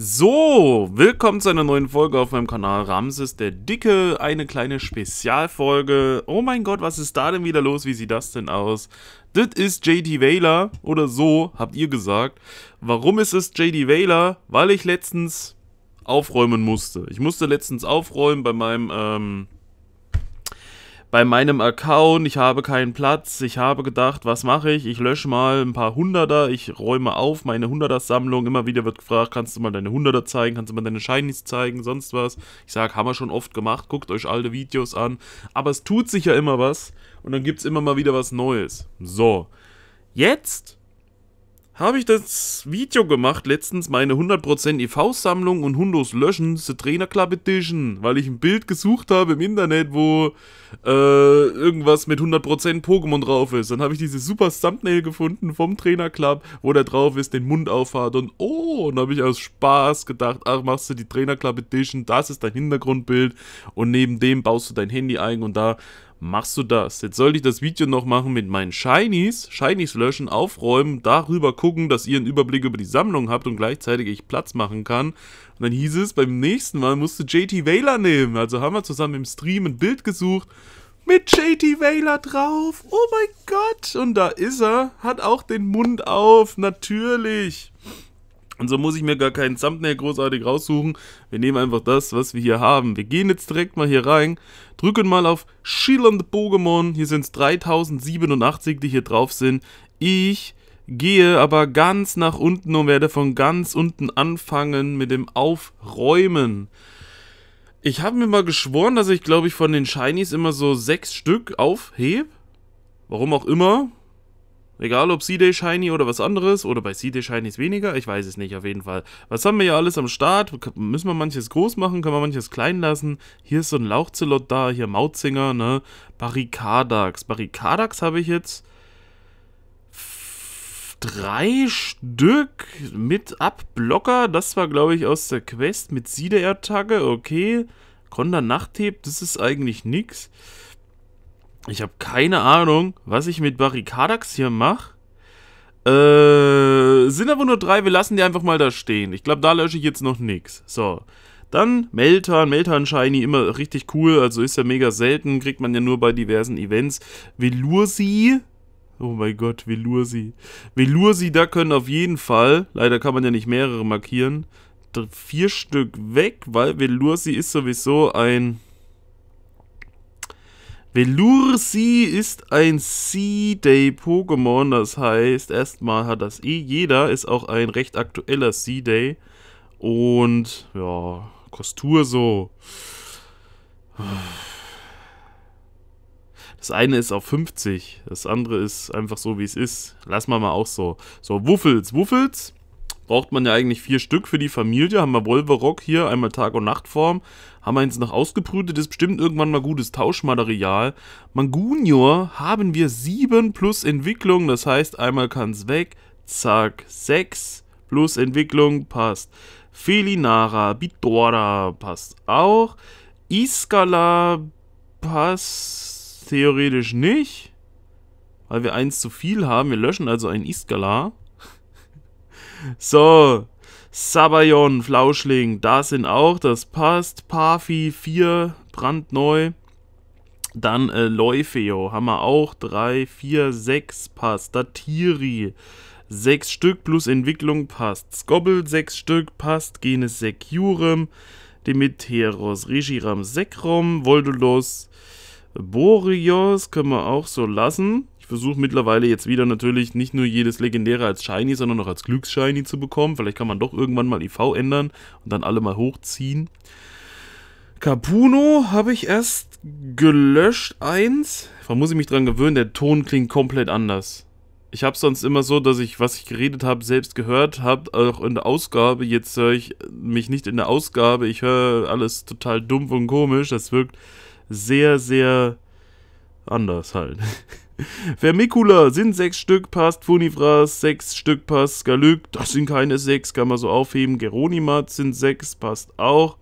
So, willkommen zu einer neuen Folge auf meinem Kanal Ramses der Dicke, eine kleine Spezialfolge. Oh mein Gott, was ist da denn wieder los? Wie sieht das denn aus? Das ist JD Whaler oder so, habt ihr gesagt. Warum ist es JD Whaler? Weil ich letztens aufräumen musste. Ich musste letztens aufräumen bei meinem ähm, bei meinem Account, ich habe keinen Platz, ich habe gedacht, was mache ich? Ich lösche mal ein paar Hunderter, ich räume auf meine Hunderter-Sammlung, immer wieder wird gefragt, kannst du mal deine Hunderter zeigen, kannst du mal deine Shinies zeigen, sonst was. Ich sage, haben wir schon oft gemacht, guckt euch alte Videos an, aber es tut sich ja immer was und dann gibt es immer mal wieder was Neues. So, jetzt habe ich das Video gemacht, letztens meine 100% EV-Sammlung und Hundos löschen, The Trainer Club Edition, weil ich ein Bild gesucht habe im Internet, wo äh, irgendwas mit 100% Pokémon drauf ist. Dann habe ich dieses super Thumbnail gefunden vom Trainer Club, wo der drauf ist, den Mund aufhat und oh, und habe ich aus Spaß gedacht, ach, machst du die Trainer Club Edition, das ist dein Hintergrundbild und neben dem baust du dein Handy ein und da machst du das. Jetzt sollte ich das Video noch machen mit meinen Shinies, Shinies löschen, aufräumen, darüber gucken, dass ihr einen Überblick über die Sammlung habt und gleichzeitig ich Platz machen kann. Und dann hieß es, beim nächsten Mal musst du JT Whaler nehmen. Also haben wir zusammen im Stream ein Bild gesucht mit JT Whaler drauf. Oh mein Gott. Und da ist er, hat auch den Mund auf, natürlich. Und so muss ich mir gar keinen Thumbnail großartig raussuchen. Wir nehmen einfach das, was wir hier haben. Wir gehen jetzt direkt mal hier rein, drücken mal auf schillernde Pokémon. Hier sind es 3087, die hier drauf sind. Ich gehe aber ganz nach unten und werde von ganz unten anfangen mit dem Aufräumen. Ich habe mir mal geschworen, dass ich, glaube ich, von den Shinies immer so sechs Stück aufhebe. Warum auch immer. Egal ob CD Shiny oder was anderes, oder bei CD Shinies weniger, ich weiß es nicht, auf jeden Fall. Was haben wir hier alles am Start? Müssen wir manches groß machen, können wir manches klein lassen? Hier ist so ein Lauchzelot da, hier Mautzinger, ne? Barrikadax. Barrikadax habe ich jetzt drei Stück mit Abblocker. Das war, glaube ich, aus der Quest mit Siederattacke. Okay. Konda Nachtheb, das ist eigentlich nix. Ich habe keine Ahnung, was ich mit Barrikadax hier mache. Äh, sind aber nur drei, wir lassen die einfach mal da stehen. Ich glaube, da lösche ich jetzt noch nichts. So, dann Meltan, Meltan Shiny, immer richtig cool, also ist ja mega selten, kriegt man ja nur bei diversen Events. Velursi, oh mein Gott, Velursi. Velursi, da können auf jeden Fall, leider kann man ja nicht mehrere markieren, vier Stück weg, weil Velursi ist sowieso ein Velursi ist ein Sea-Day-Pokémon, das heißt, erstmal hat das eh jeder, ist auch ein recht aktueller Sea-Day. Und ja, Kostur so. Das eine ist auf 50, das andere ist einfach so, wie es ist. Lass mal mal auch so. So, Wuffels, Wuffels braucht man ja eigentlich vier Stück für die Familie. Haben wir Wolverock hier, einmal Tag- und Nachtform haben wir eins noch ausgebrütet, ist bestimmt irgendwann mal gutes Tauschmaterial. Mangunior haben wir 7 plus Entwicklung, das heißt einmal kann es weg, zack, 6 plus Entwicklung, passt. Felinara, Bidora passt auch. Iskala passt theoretisch nicht, weil wir eins zu viel haben. Wir löschen also ein Iskala. so, Sabayon, Flauschling, da sind auch, das passt. Pafi 4, brandneu. Dann äh, Leufeo haben wir auch 3, 4, 6 passt. Datiri 6 Stück plus Entwicklung passt. Skobbel 6 Stück passt. Genes Securem, Demeteros, Rishiram Sekrom, Voldulos, Boreos können wir auch so lassen versuche mittlerweile jetzt wieder natürlich nicht nur jedes Legendäre als Shiny, sondern auch als Glücksshiny zu bekommen. Vielleicht kann man doch irgendwann mal IV e ändern und dann alle mal hochziehen. Capuno habe ich erst gelöscht, eins. Da muss ich mich dran gewöhnen, der Ton klingt komplett anders. Ich habe sonst immer so, dass ich, was ich geredet habe, selbst gehört habe, auch in der Ausgabe. Jetzt höre ich mich nicht in der Ausgabe. Ich höre alles total dumpf und komisch. Das wirkt sehr, sehr anders halt. Vermicula sind sechs Stück, passt. Funifras sechs Stück, passt. Skalück, das sind keine sechs, kann man so aufheben. Geronimat sind sechs, passt auch.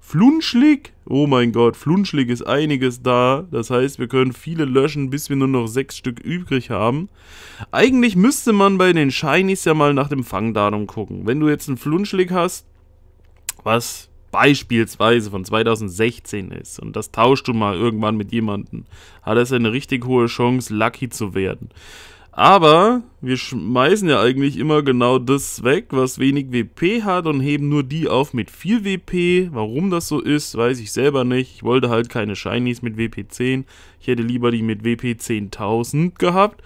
Flunschlig, oh mein Gott, Flunschlig ist einiges da. Das heißt, wir können viele löschen, bis wir nur noch sechs Stück übrig haben. Eigentlich müsste man bei den Shinies ja mal nach dem Fangdatum gucken. Wenn du jetzt einen Flunschlig hast, was beispielsweise von 2016 ist und das tauscht du mal irgendwann mit jemandem, hat es eine richtig hohe Chance, lucky zu werden. Aber wir schmeißen ja eigentlich immer genau das weg, was wenig WP hat und heben nur die auf mit viel WP. Warum das so ist, weiß ich selber nicht. Ich wollte halt keine Shinies mit WP 10. Ich hätte lieber die mit WP 10.000 gehabt.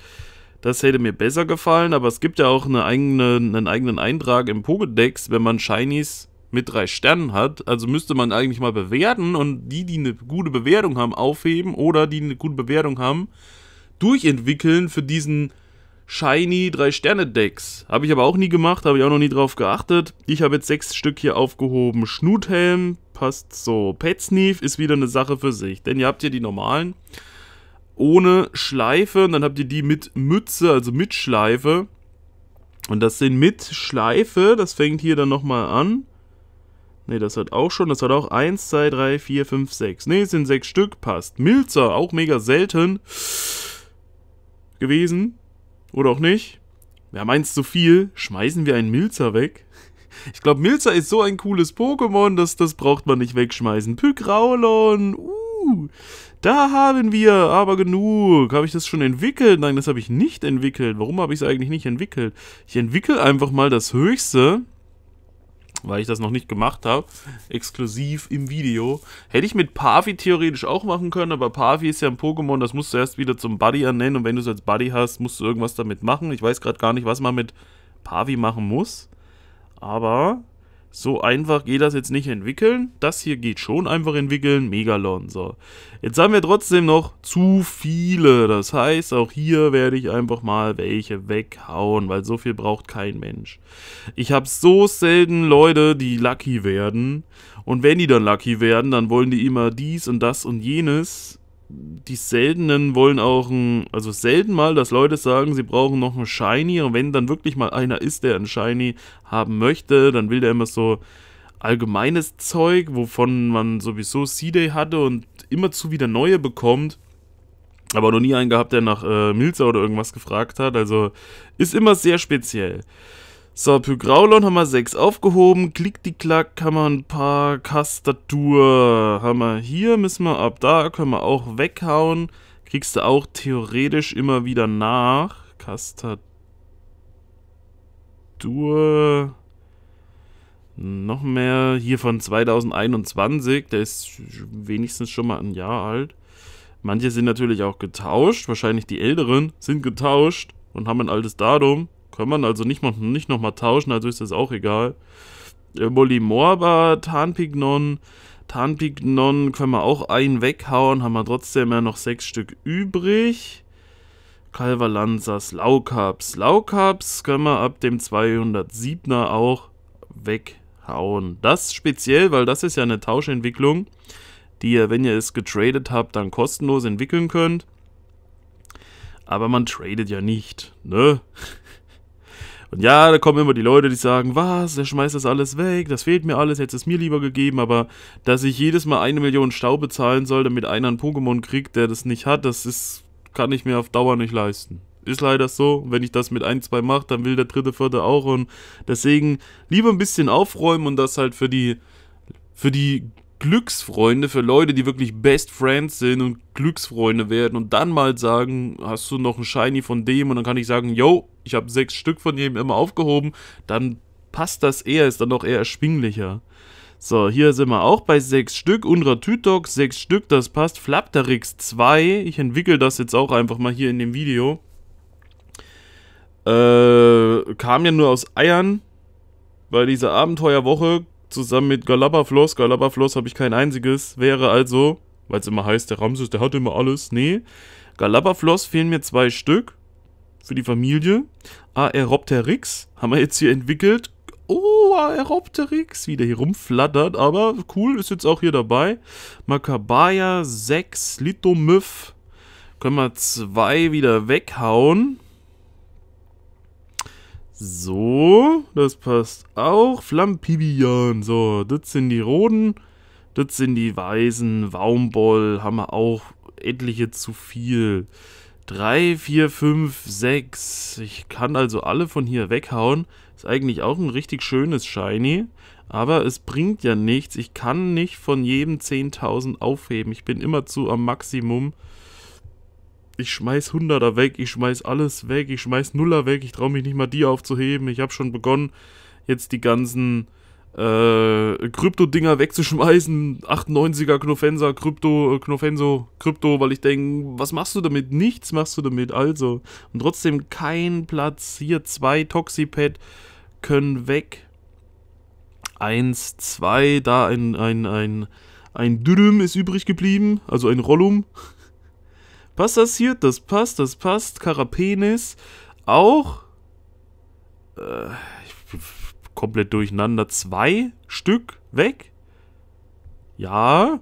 Das hätte mir besser gefallen, aber es gibt ja auch eine eigene, einen eigenen Eintrag im Pokédex, wenn man Shinies mit drei Sternen hat. Also müsste man eigentlich mal bewerten und die, die eine gute Bewertung haben, aufheben oder die eine gute Bewertung haben, durchentwickeln für diesen Shiny 3-Sterne-Decks. Habe ich aber auch nie gemacht, habe ich auch noch nie drauf geachtet. Ich habe jetzt sechs Stück hier aufgehoben. Schnuthelm passt so. Petsneef ist wieder eine Sache für sich, denn ihr habt hier die normalen ohne Schleife und dann habt ihr die mit Mütze, also mit Schleife. Und das sind mit Schleife, das fängt hier dann nochmal an. Ne, das hat auch schon, das hat auch 1, 2, 3, 4, 5, 6. Ne, es sind 6 Stück, passt. Milzer, auch mega selten gewesen. Oder auch nicht. Wer ja, meint zu viel? Schmeißen wir einen Milzer weg? Ich glaube, Milzer ist so ein cooles Pokémon, dass das braucht man nicht wegschmeißen. Pykraulon, uh, da haben wir aber genug. Habe ich das schon entwickelt? Nein, das habe ich nicht entwickelt. Warum habe ich es eigentlich nicht entwickelt? Ich entwickle einfach mal das Höchste weil ich das noch nicht gemacht habe, exklusiv im Video. Hätte ich mit Pavi theoretisch auch machen können, aber Pavi ist ja ein Pokémon, das musst du erst wieder zum Buddy ernennen und wenn du es als Buddy hast, musst du irgendwas damit machen. Ich weiß gerade gar nicht, was man mit Pavi machen muss, aber so einfach geht das jetzt nicht entwickeln. Das hier geht schon einfach entwickeln. Megalon. So. Jetzt haben wir trotzdem noch zu viele. Das heißt, auch hier werde ich einfach mal welche weghauen, weil so viel braucht kein Mensch. Ich habe so selten Leute, die lucky werden. Und wenn die dann lucky werden, dann wollen die immer dies und das und jenes die seltenen wollen auch ein, also selten mal, dass Leute sagen, sie brauchen noch einen Shiny und wenn dann wirklich mal einer ist, der einen Shiny haben möchte, dann will der immer so allgemeines Zeug, wovon man sowieso C-Day hatte und immerzu wieder neue bekommt. Aber noch nie einen gehabt, der nach äh, Milza oder irgendwas gefragt hat. Also ist immer sehr speziell. So, Pygraulon haben wir 6 aufgehoben. Klick die Klack haben wir ein paar Kastatur. Haben wir hier, müssen wir ab. Da können wir auch weghauen. Kriegst du auch theoretisch immer wieder nach. Kastatur. Noch mehr. Hier von 2021. Der ist wenigstens schon mal ein Jahr alt. Manche sind natürlich auch getauscht. Wahrscheinlich die Älteren sind getauscht und haben ein altes Datum. Kann man also nicht, nicht nochmal tauschen, also ist das auch egal. Äh, Molimorba, Tarnpignon. Tarnpignon können wir auch einen weghauen, haben wir trotzdem ja noch sechs Stück übrig. Calvalanzas, Laukaps. Laukaps können wir ab dem 207er auch weghauen. Das speziell, weil das ist ja eine Tauschentwicklung, die ihr, wenn ihr es getradet habt, dann kostenlos entwickeln könnt. Aber man tradet ja nicht, ne? Und ja, da kommen immer die Leute, die sagen, was, der schmeißt das alles weg, das fehlt mir alles, hätte es mir lieber gegeben, aber dass ich jedes Mal eine Million Stau bezahlen soll, damit einer ein Pokémon kriegt, der das nicht hat, das ist, kann ich mir auf Dauer nicht leisten. Ist leider so, wenn ich das mit ein, zwei mache, dann will der dritte, vierte auch und deswegen lieber ein bisschen aufräumen und das halt für die, für die Glücksfreunde, für Leute, die wirklich Best Friends sind und Glücksfreunde werden und dann mal sagen, hast du noch ein Shiny von dem und dann kann ich sagen, yo, ich habe sechs Stück von dem immer aufgehoben, dann passt das eher, ist dann doch eher erschwinglicher. So, hier sind wir auch bei sechs Stück. Unra sechs Stück, das passt. Flapterix 2. Ich entwickle das jetzt auch einfach mal hier in dem Video. Äh, kam ja nur aus Eiern. Bei dieser Abenteuerwoche zusammen mit Galabafloss. Galabafloss habe ich kein einziges. Wäre also, weil es immer heißt, der Ramses, der hat immer alles. Nee. Galabafloss fehlen mir zwei Stück für die Familie. Aeropteryx haben wir jetzt hier entwickelt. Oh, Aeropteryx, wieder hier rumflattert, aber cool, ist jetzt auch hier dabei. Makabaya 6, Lithomyph. Können wir zwei wieder weghauen. So, das passt auch. Flampibian, so, das sind die Roden, das sind die Weißen, Waumboll haben wir auch etliche zu viel. 3, 4, 5, 6. Ich kann also alle von hier weghauen. Ist eigentlich auch ein richtig schönes Shiny. Aber es bringt ja nichts. Ich kann nicht von jedem 10.000 aufheben. Ich bin immer zu am Maximum ich schmeiß Hunderter weg, ich schmeiß alles weg, ich schmeiß Nuller weg, ich traue mich nicht mal die aufzuheben. Ich habe schon begonnen, jetzt die ganzen äh, Krypto-Dinger wegzuschmeißen. 98er Knofenser, Krypto, äh, Knofenso, Krypto, weil ich denke, was machst du damit? Nichts machst du damit, also. Und trotzdem kein Platz. Hier zwei Toxipad können weg. Eins, zwei, da ein, ein, ein, ein Dürüm ist übrig geblieben, also ein Rollum. Passt das hier? Das passt, das passt. Karapenis auch. Äh, komplett durcheinander. Zwei Stück weg. Ja.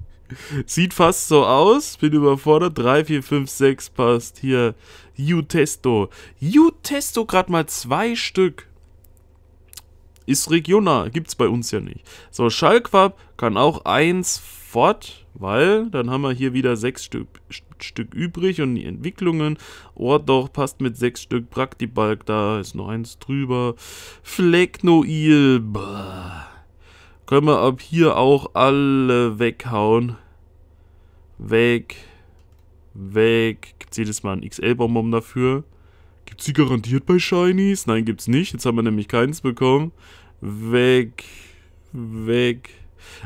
Sieht fast so aus. Bin überfordert. 3, 4, 5, 6 passt. Hier. Jutesto. Jutesto gerade mal zwei Stück. Ist regional. Gibt's bei uns ja nicht. So, Schalkwab kann auch 1, fort, weil dann haben wir hier wieder sechs Stück, Stück übrig und die Entwicklungen. Ordoch oh, passt mit sechs Stück, Praktibalk, da ist noch eins drüber. Flecknoil, können wir ab hier auch alle weghauen. Weg, weg. Gibt es jedes Mal einen XL-Bonbon dafür? Gibt es die garantiert bei Shinies? Nein, gibt's nicht. Jetzt haben wir nämlich keins bekommen. Weg, weg.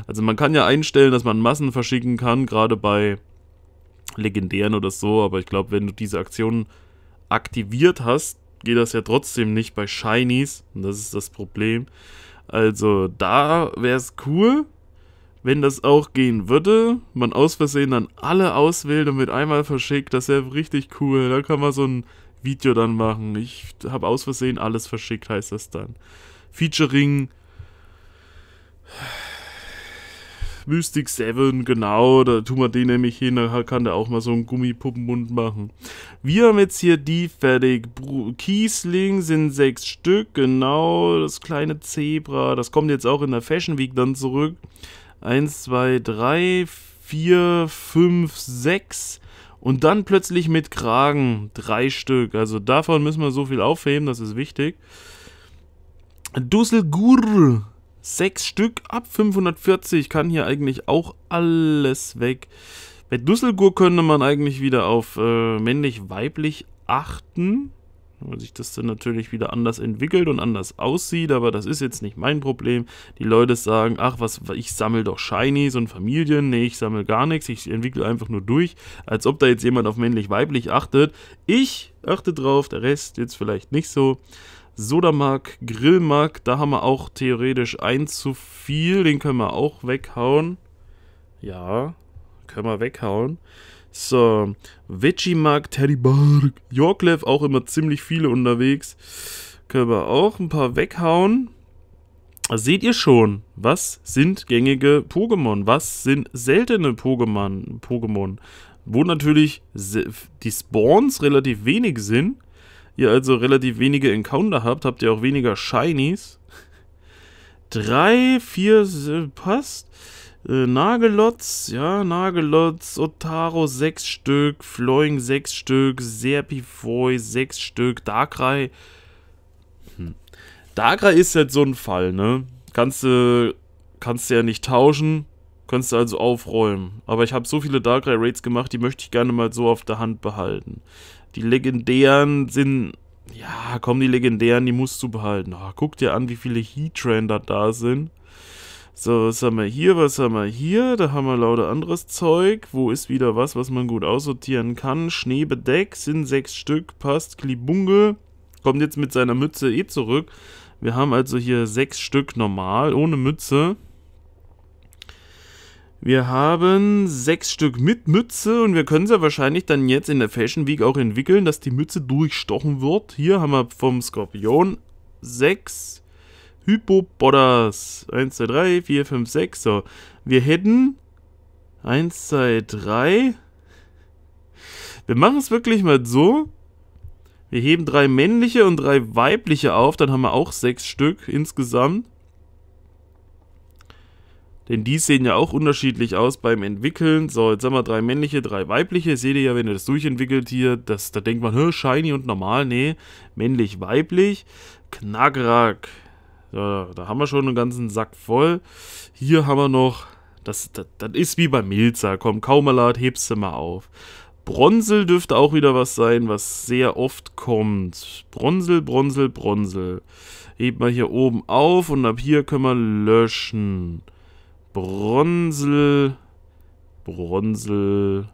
Also man kann ja einstellen, dass man Massen verschicken kann, gerade bei Legendären oder so, aber ich glaube, wenn du diese Aktion aktiviert hast, geht das ja trotzdem nicht bei Shinies und das ist das Problem. Also da wäre es cool, wenn das auch gehen würde, man aus Versehen dann alle auswählt und mit einmal verschickt, das wäre richtig cool. Da kann man so ein Video dann machen. Ich habe aus Versehen alles verschickt, heißt das dann. Featuring Mystic Seven, genau, da tun wir den nämlich hin, da kann der auch mal so einen Gummipuppenmund machen. Wir haben jetzt hier die fertig. Kiesling sind sechs Stück, genau, das kleine Zebra, das kommt jetzt auch in der Fashion Week dann zurück. Eins, zwei, drei, vier, fünf, sechs. Und dann plötzlich mit Kragen. Drei Stück. Also davon müssen wir so viel aufheben, das ist wichtig. Dusselgur Sechs Stück ab 540 kann hier eigentlich auch alles weg. Bei Düsselgurk könnte man eigentlich wieder auf äh, männlich-weiblich achten. Weil sich das dann natürlich wieder anders entwickelt und anders aussieht, aber das ist jetzt nicht mein Problem. Die Leute sagen, ach, was, ich sammle doch Shinies und Familien. Nee, ich sammle gar nichts, ich entwickle einfach nur durch. Als ob da jetzt jemand auf männlich-weiblich achtet. Ich achte drauf, der Rest jetzt vielleicht nicht so. Sodamark, Grillmark, da haben wir auch theoretisch ein zu viel. Den können wir auch weghauen. Ja, können wir weghauen. So, Veggie-Mark, Vegimark, Bark, Yorklev, auch immer ziemlich viele unterwegs. Können wir auch ein paar weghauen. Seht ihr schon, was sind gängige Pokémon? Was sind seltene Pokémon? Pokémon? Wo natürlich die Spawns relativ wenig sind, ihr also relativ wenige Encounter habt, habt ihr auch weniger Shinies. 3, 4, passt. Äh, Nagelots, ja, Nagelots, Otaro 6 Stück, Floing 6 Stück, Serpifoy 6 Stück, Darkrai. Hm. Darkrai ist halt so ein Fall, ne? Kannst du kannst du ja nicht tauschen, kannst du also aufräumen. Aber ich habe so viele Darkrai Raids gemacht, die möchte ich gerne mal so auf der Hand behalten. Die legendären sind. Ja, komm, die legendären, die musst du behalten. Oh, guck dir an, wie viele Heatrander da sind. So, was haben wir hier? Was haben wir hier? Da haben wir lauter anderes Zeug. Wo ist wieder was, was man gut aussortieren kann? Schneebedeck sind sechs Stück. Passt. Klibunge kommt jetzt mit seiner Mütze eh zurück. Wir haben also hier sechs Stück normal, ohne Mütze. Wir haben sechs Stück mit Mütze und wir können sie wahrscheinlich dann jetzt in der Fashion Week auch entwickeln, dass die Mütze durchstochen wird. Hier haben wir vom Skorpion sechs Hypopodas. Eins, zwei, drei, vier, fünf, sechs. So, wir hätten eins, zwei, drei. Wir machen es wirklich mal so. Wir heben drei männliche und drei weibliche auf, dann haben wir auch sechs Stück insgesamt. Denn die sehen ja auch unterschiedlich aus beim Entwickeln. So, jetzt haben wir drei männliche, drei weibliche. Seht ihr ja, wenn ihr das durchentwickelt hier, das, da denkt man, shiny und normal. Nee, männlich, weiblich. Knackrack. So, da haben wir schon einen ganzen Sack voll. Hier haben wir noch, das, das, das ist wie beim Milza. Komm, Kaumalat, hebst du mal auf. Bronzel dürfte auch wieder was sein, was sehr oft kommt. Bronzel, Bronzel, Bronzel. Hebt mal hier oben auf und ab hier können wir löschen. Bronzel. Bronzel.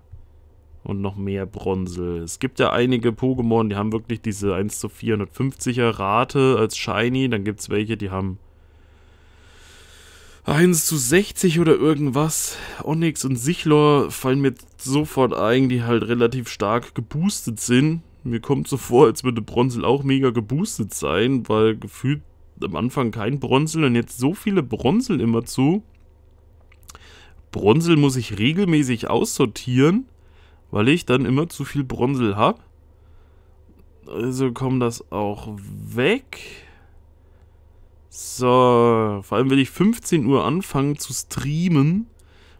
und noch mehr Bronzel. Es gibt ja einige Pokémon, die haben wirklich diese 1 zu 450er Rate als Shiny. Dann gibt es welche, die haben 1 zu 60 oder irgendwas. Onyx und Sichlor fallen mir sofort ein, die halt relativ stark geboostet sind. Mir kommt so vor, als würde Bronzel auch mega geboostet sein, weil gefühlt am Anfang kein Bronzel und jetzt so viele Bronzel immer zu. Bronsel muss ich regelmäßig aussortieren, weil ich dann immer zu viel Bronsel habe. Also kommt das auch weg. So, vor allem wenn ich 15 Uhr anfange zu streamen.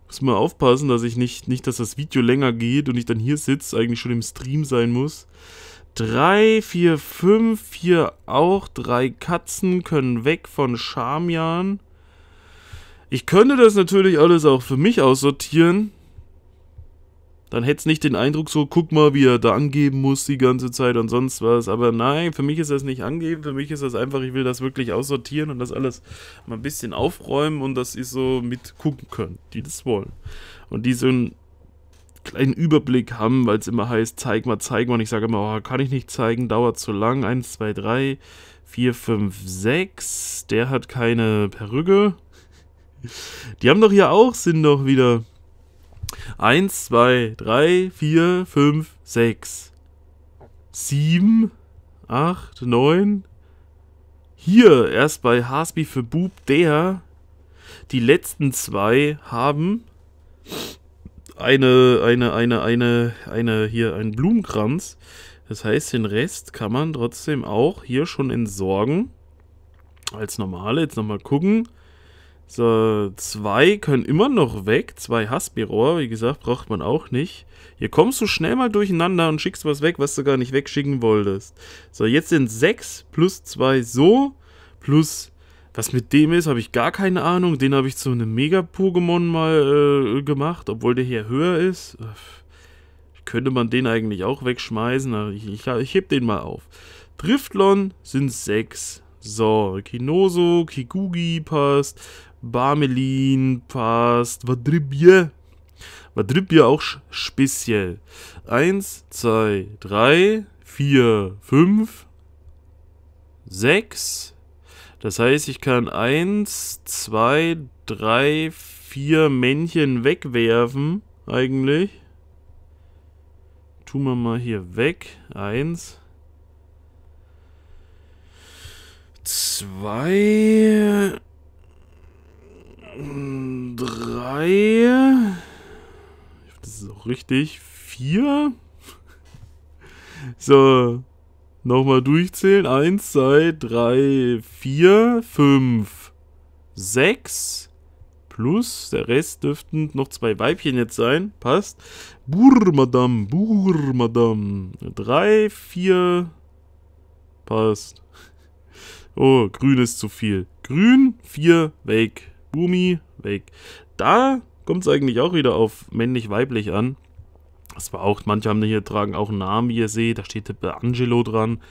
Muss mal aufpassen, dass ich nicht, nicht, dass das Video länger geht und ich dann hier sitze, eigentlich schon im Stream sein muss. 3, 4, 5, hier auch. Drei Katzen können weg von Charmian. Ich könnte das natürlich alles auch für mich aussortieren. Dann hätte es nicht den Eindruck so, guck mal, wie er da angeben muss die ganze Zeit und sonst was. Aber nein, für mich ist das nicht angeben. Für mich ist das einfach, ich will das wirklich aussortieren und das alles mal ein bisschen aufräumen und dass sie so mitgucken können, die das wollen. Und die so einen kleinen Überblick haben, weil es immer heißt, zeig mal, zeig mal. Und ich sage immer, oh, kann ich nicht zeigen, dauert zu lang. Eins, zwei, drei, vier, fünf, sechs. Der hat keine Perücke. Die haben doch hier auch, sind doch wieder 1, 2, 3, 4, 5, 6, 7, 8, 9. Hier erst bei Hasby für Bub der. Die letzten zwei haben eine, eine, eine, eine, eine, hier einen Blumenkranz. Das heißt, den Rest kann man trotzdem auch hier schon entsorgen. Als normale. Jetzt nochmal gucken. So, zwei können immer noch weg. Zwei Haspirohr, wie gesagt, braucht man auch nicht. Hier kommst du schnell mal durcheinander und schickst was weg, was du gar nicht wegschicken wolltest. So, jetzt sind sechs plus zwei so. Plus, was mit dem ist, habe ich gar keine Ahnung. Den habe ich zu einem Mega-Pokémon mal äh, gemacht, obwohl der hier höher ist. Könnte man den eigentlich auch wegschmeißen? Also ich, ich, ich heb den mal auf. Driftlon sind sechs. So, Kinoso, Kigugi passt. Barmelin passt. Vadribje. Vadribje auch speziell. Eins, zwei, drei, vier, fünf, sechs. Das heißt, ich kann eins, zwei, drei, vier Männchen wegwerfen. Eigentlich. Tun wir mal hier weg. Eins. Zwei. Drei. Das ist auch richtig. Vier. So. Nochmal durchzählen. Eins, zwei, drei, vier, fünf, sechs. Plus, der Rest dürften noch zwei Weibchen jetzt sein. Passt. Burr, Madame, Burr, Madame. Drei, vier. Passt. Oh, grün ist zu viel. Grün, vier, weg. Bumi, weg. Da kommt es eigentlich auch wieder auf männlich-weiblich an. Das war auch, manche haben hier tragen auch einen Namen, wie ihr seht, da steht der Angelo dran.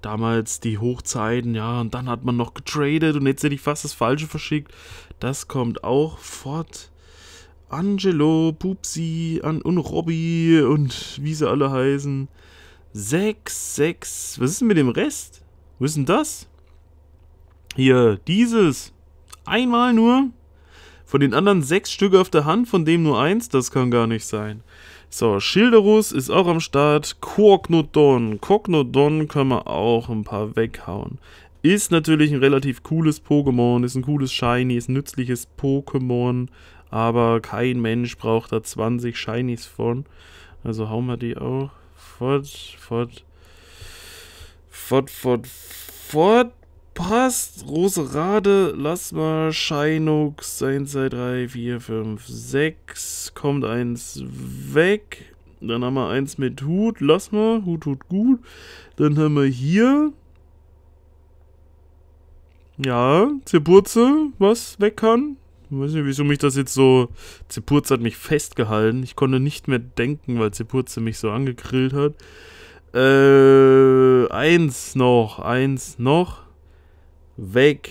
Damals die Hochzeiten, ja, und dann hat man noch getradet und jetzt hätte ich fast das Falsche verschickt. Das kommt auch fort. Angelo, Pupsi an, und Robby und wie sie alle heißen. 6, 6. Was ist denn mit dem Rest? Wo ist denn das? Hier, dieses. Einmal nur. Von den anderen sechs Stück auf der Hand, von dem nur eins, das kann gar nicht sein. So, Schilderus ist auch am Start. Kognodon. Kognodon können wir auch ein paar weghauen. Ist natürlich ein relativ cooles Pokémon, ist ein cooles Shiny, ist ein nützliches Pokémon, aber kein Mensch braucht da 20 Shinies von. Also hauen wir die auch fort, fort, fort, fort, fort passt. Roserade, lass mal Scheinux, 1, 2, 3, 4, 5, 6. Kommt eins weg. Dann haben wir eins mit Hut, lass mal. Hut, Hut, gut. Dann haben wir hier. Ja, Zipurze, was weg kann. Ich weiß nicht, wieso mich das jetzt so. Zipurze hat mich festgehalten. Ich konnte nicht mehr denken, weil Zipurze mich so angegrillt hat. Äh, eins noch, eins noch weg.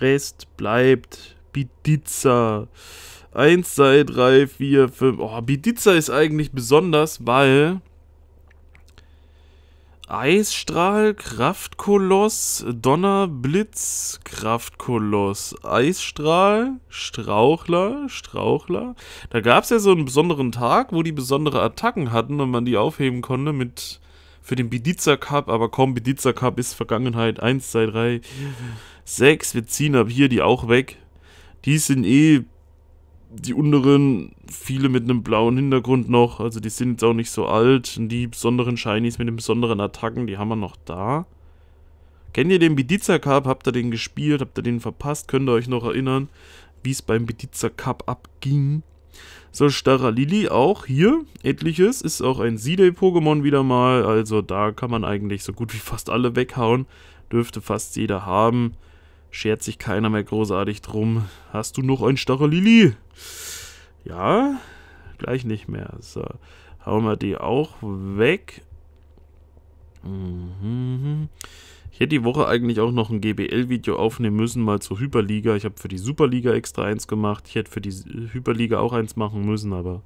Rest bleibt. Bidiza. 1, 2, 3, 4, 5. Oh, Bidiza ist eigentlich besonders, weil... Eisstrahl, Kraftkoloss, Donner, Blitz, Kraftkoloss, Eisstrahl, Strauchler, Strauchler. Da gab es ja so einen besonderen Tag, wo die besondere Attacken hatten und man die aufheben konnte mit für den Bidiza Cup, aber komm, Bidiza Cup ist Vergangenheit. 1, 2, 3, 6. Wir ziehen ab hier die auch weg. Die sind eh die unteren, viele mit einem blauen Hintergrund noch. Also die sind jetzt auch nicht so alt. Und die besonderen Shinies mit den besonderen Attacken, die haben wir noch da. Kennt ihr den Bidiza Cup? Habt ihr den gespielt? Habt ihr den verpasst? Könnt ihr euch noch erinnern, wie es beim Bidiza Cup abging? So, Staralili auch hier, etliches, ist auch ein day pokémon wieder mal, also da kann man eigentlich so gut wie fast alle weghauen, dürfte fast jeder haben, schert sich keiner mehr großartig drum. Hast du noch ein Staralili? Ja, gleich nicht mehr, so, hauen wir die auch weg. Mhm. mhm, mhm. Ich hätte die Woche eigentlich auch noch ein GBL-Video aufnehmen müssen, mal zur Hyperliga. Ich habe für die Superliga extra eins gemacht. Ich hätte für die Hyperliga auch eins machen müssen, aber...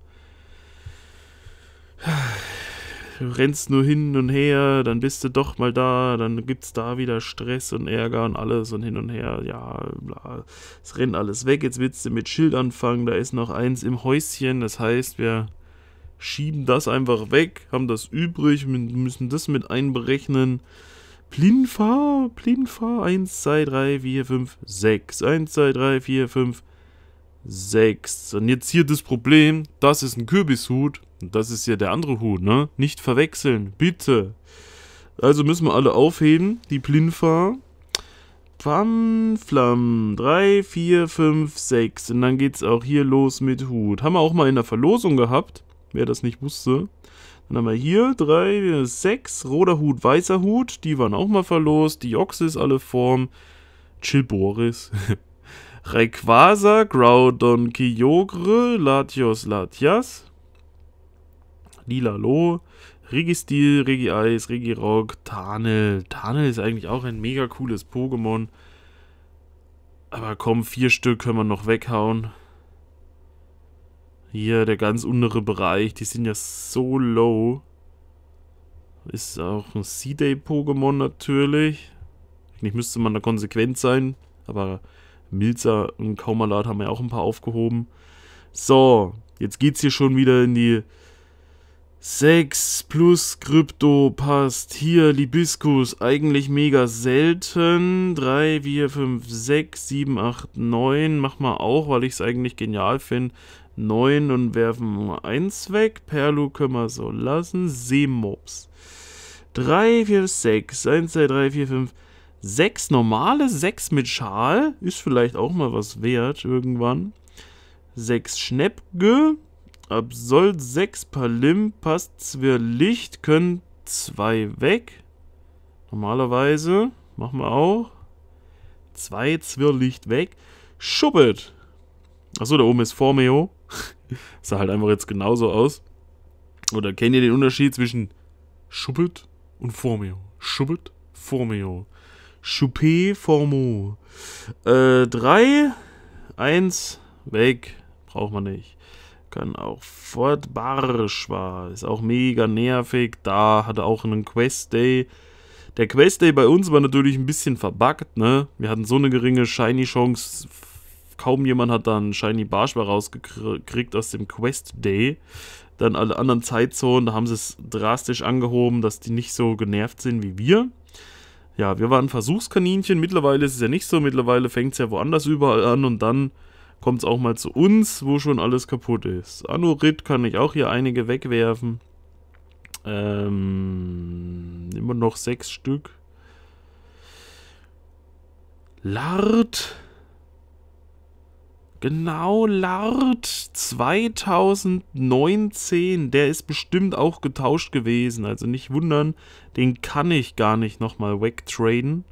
Du rennst nur hin und her, dann bist du doch mal da, dann gibt es da wieder Stress und Ärger und alles und hin und her, ja, bla. Es rennt alles weg, jetzt willst du mit Schild anfangen, da ist noch eins im Häuschen, das heißt, wir schieben das einfach weg, haben das übrig, müssen das mit einberechnen. Plinfa, Plinfa, 1, 2, 3, 4, 5, 6. 1, 2, 3, 4, 5, 6. Und jetzt hier das Problem, das ist ein Kürbishut und das ist ja der andere Hut, ne? Nicht verwechseln, bitte. Also müssen wir alle aufheben, die Plinfa. Pam, Flamm, 3, 4, 5, 6. Und dann geht's auch hier los mit Hut. Haben wir auch mal in der Verlosung gehabt, wer das nicht wusste. Dann haben wir hier 3, 6, roter Hut, weißer Hut, die waren auch mal verlost, Dioxys alle Form, Chilboris, Rayquaza, Groudon, Kyogre, Latios, Latias, Lila Lo, Registil, Regieis, Regirock, Tarnel. Tarnel ist eigentlich auch ein mega cooles Pokémon. Aber komm, vier Stück können wir noch weghauen. Hier, der ganz untere Bereich. Die sind ja so low. Ist auch ein Sea-Day-Pokémon natürlich. Eigentlich müsste man da konsequent sein. Aber Milzer und Kaumalat haben ja auch ein paar aufgehoben. So, jetzt geht's hier schon wieder in die 6 plus Krypto passt. Hier Libiskus, eigentlich mega selten. 3, 4, 5, 6, 7, 8, 9. Mach mal auch, weil ich es eigentlich genial finde. 9 und werfen 1 weg. Perlu können wir so lassen. Seemops. 3, 4, 6. 1, 2, 3, 4, 5. 6 normale, 6 mit Schal. Ist vielleicht auch mal was wert irgendwann. 6 Schnäppge. Absol 6 Palim. Passt Zwirlicht. Können 2 weg. Normalerweise. Machen wir auch. 2 Zwirrlicht weg. Schuppet. Achso, da oben ist Formeo. sah halt einfach jetzt genauso aus. Oder kennt ihr den Unterschied zwischen Schuppet und Formio? Schuppet, Formio. Choupé, Formo. Äh, drei, eins, weg. Braucht man nicht. Kann auch fort. Barsch war. Ist auch mega nervig. Da hatte auch einen Quest Day. Der Quest Day bei uns war natürlich ein bisschen verbuggt, ne? Wir hatten so eine geringe Shiny-Chance kaum jemand hat dann Shiny Barshwa rausgekriegt aus dem Quest Day. Dann alle anderen Zeitzonen, da haben sie es drastisch angehoben, dass die nicht so genervt sind wie wir. Ja, wir waren Versuchskaninchen, mittlerweile ist es ja nicht so, mittlerweile fängt es ja woanders überall an und dann kommt es auch mal zu uns, wo schon alles kaputt ist. Anorit kann ich auch hier einige wegwerfen. Ähm, immer noch sechs Stück. Lard Genau, Lart 2019. Der ist bestimmt auch getauscht gewesen. Also nicht wundern, den kann ich gar nicht nochmal wegtraden.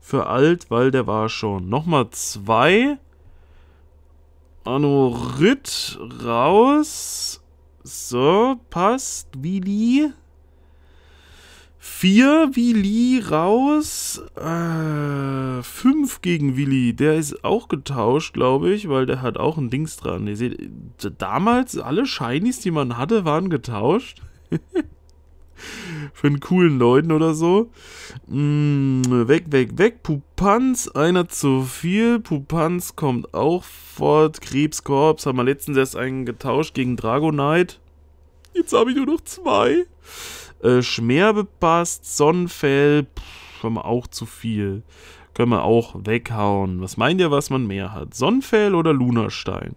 Für alt, weil der war schon. Nochmal zwei. Anorit raus. So, passt. Willi. 4 Willi raus. 5 äh, gegen Willi. Der ist auch getauscht, glaube ich, weil der hat auch ein Dings dran. Ihr seht, damals alle Shinies, die man hatte, waren getauscht. Für einen coolen Leuten oder so. Mm, weg, weg, weg. Pupanz, einer zu viel. Pupanz kommt auch fort. Krebskorps haben wir letztens erst einen getauscht gegen Dragonite. Jetzt habe ich nur noch zwei. Äh, Schmerbepasst, Sonnenfell, pff, haben wir auch zu viel. Können wir auch weghauen. Was meint ihr, was man mehr hat? Sonnenfell oder Lunastein?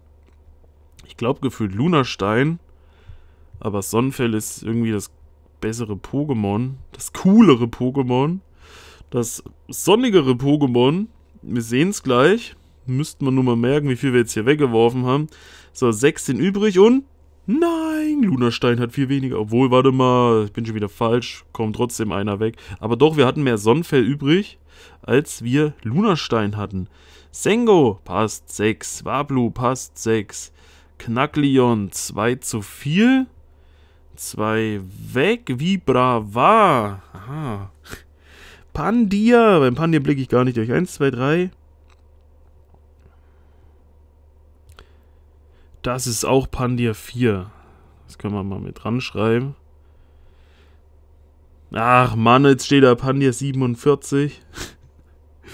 Ich glaube gefühlt Lunastein. Aber Sonnenfell ist irgendwie das bessere Pokémon. Das coolere Pokémon. Das sonnigere Pokémon. Wir sehen es gleich. Müssten wir nur mal merken, wie viel wir jetzt hier weggeworfen haben. So, sechs sind übrig und Nein, Lunastein hat viel weniger. Obwohl, warte mal, ich bin schon wieder falsch. Kommt trotzdem einer weg. Aber doch, wir hatten mehr Sonnenfell übrig, als wir Lunastein hatten. Sengo passt 6. Wablu passt 6. Knacklion 2 zu 4. 2 weg. Vibra war. Aha. Pandia. Beim Pandia blicke ich gar nicht durch. 1, 2, 3. Das ist auch Pandir 4. Das können wir mal mit dran schreiben. Ach Mann, jetzt steht da Pandir 47.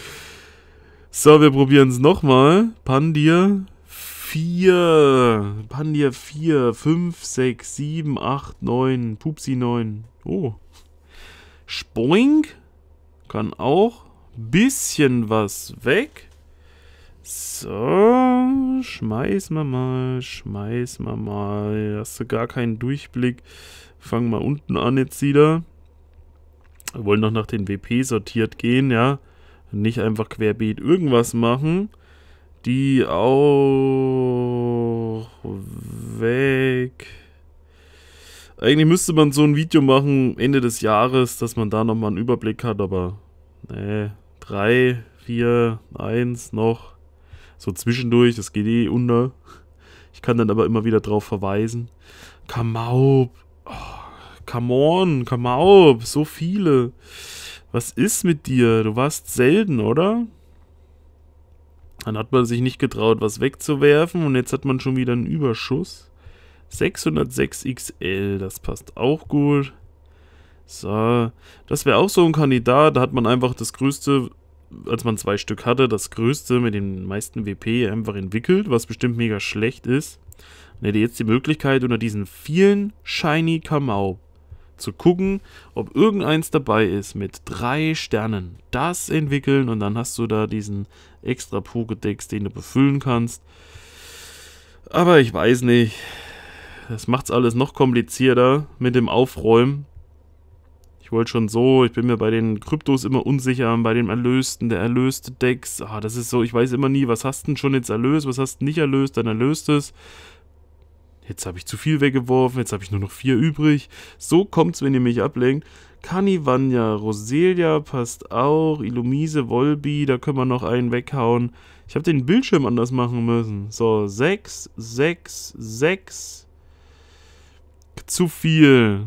so, wir probieren es nochmal. Pandir 4. Pandir 4. 5, 6, 7, 8, 9. Pupsi 9. Oh. Spoink. Kann auch. Bisschen was weg. So, schmeißen wir mal, schmeißen wir mal. Hast du gar keinen Durchblick. Fangen wir unten an jetzt wieder. Wir wollen doch nach den WP sortiert gehen, ja. Nicht einfach querbeet irgendwas machen. Die auch weg. Eigentlich müsste man so ein Video machen, Ende des Jahres, dass man da nochmal einen Überblick hat, aber Ne, 3, 4, 1 noch so zwischendurch, das geht eh unter. Ich kann dann aber immer wieder drauf verweisen. Kamaub. Oh, come on, Kamaub, so viele. Was ist mit dir? Du warst selten, oder? Dann hat man sich nicht getraut, was wegzuwerfen und jetzt hat man schon wieder einen Überschuss. 606 XL, das passt auch gut. So, das wäre auch so ein Kandidat, da hat man einfach das größte als man zwei Stück hatte, das größte mit den meisten WP einfach entwickelt, was bestimmt mega schlecht ist. Dann hätte jetzt die Möglichkeit, unter diesen vielen Shiny Kamau zu gucken, ob irgendeins dabei ist mit drei Sternen. Das entwickeln und dann hast du da diesen extra Pokédex, den du befüllen kannst. Aber ich weiß nicht. Das macht's alles noch komplizierter mit dem Aufräumen. Ich wollte schon so, ich bin mir bei den Kryptos immer unsicher, bei dem Erlösten, der erlöste Decks. Ah, das ist so, ich weiß immer nie, was hast denn schon jetzt erlöst, was hast du nicht erlöst, dann erlöst es. Jetzt habe ich zu viel weggeworfen, jetzt habe ich nur noch vier übrig. So kommt's, wenn ihr mich ablenkt. Kanivania, Roselia passt auch, Illumise, Volbi, da können wir noch einen weghauen. Ich habe den Bildschirm anders machen müssen. So, 6, 6, 6. Zu viel.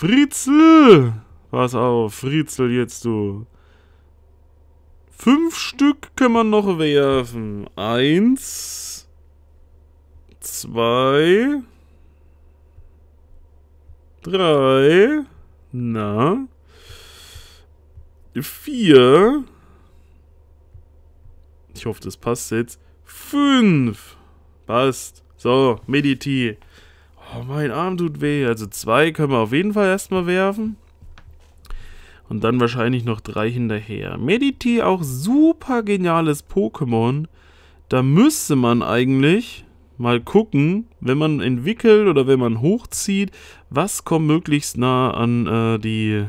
Fritzel! Pass auf, Fritzel, jetzt du. Fünf Stück können wir noch werfen. Eins. Zwei. Drei. Na. Vier. Ich hoffe, das passt jetzt. Fünf. Passt. So, Mediti. Oh, mein Arm tut weh. Also zwei können wir auf jeden Fall erstmal werfen. Und dann wahrscheinlich noch drei hinterher. Mediti, auch super geniales Pokémon. Da müsste man eigentlich mal gucken, wenn man entwickelt oder wenn man hochzieht, was kommt möglichst nah an äh, die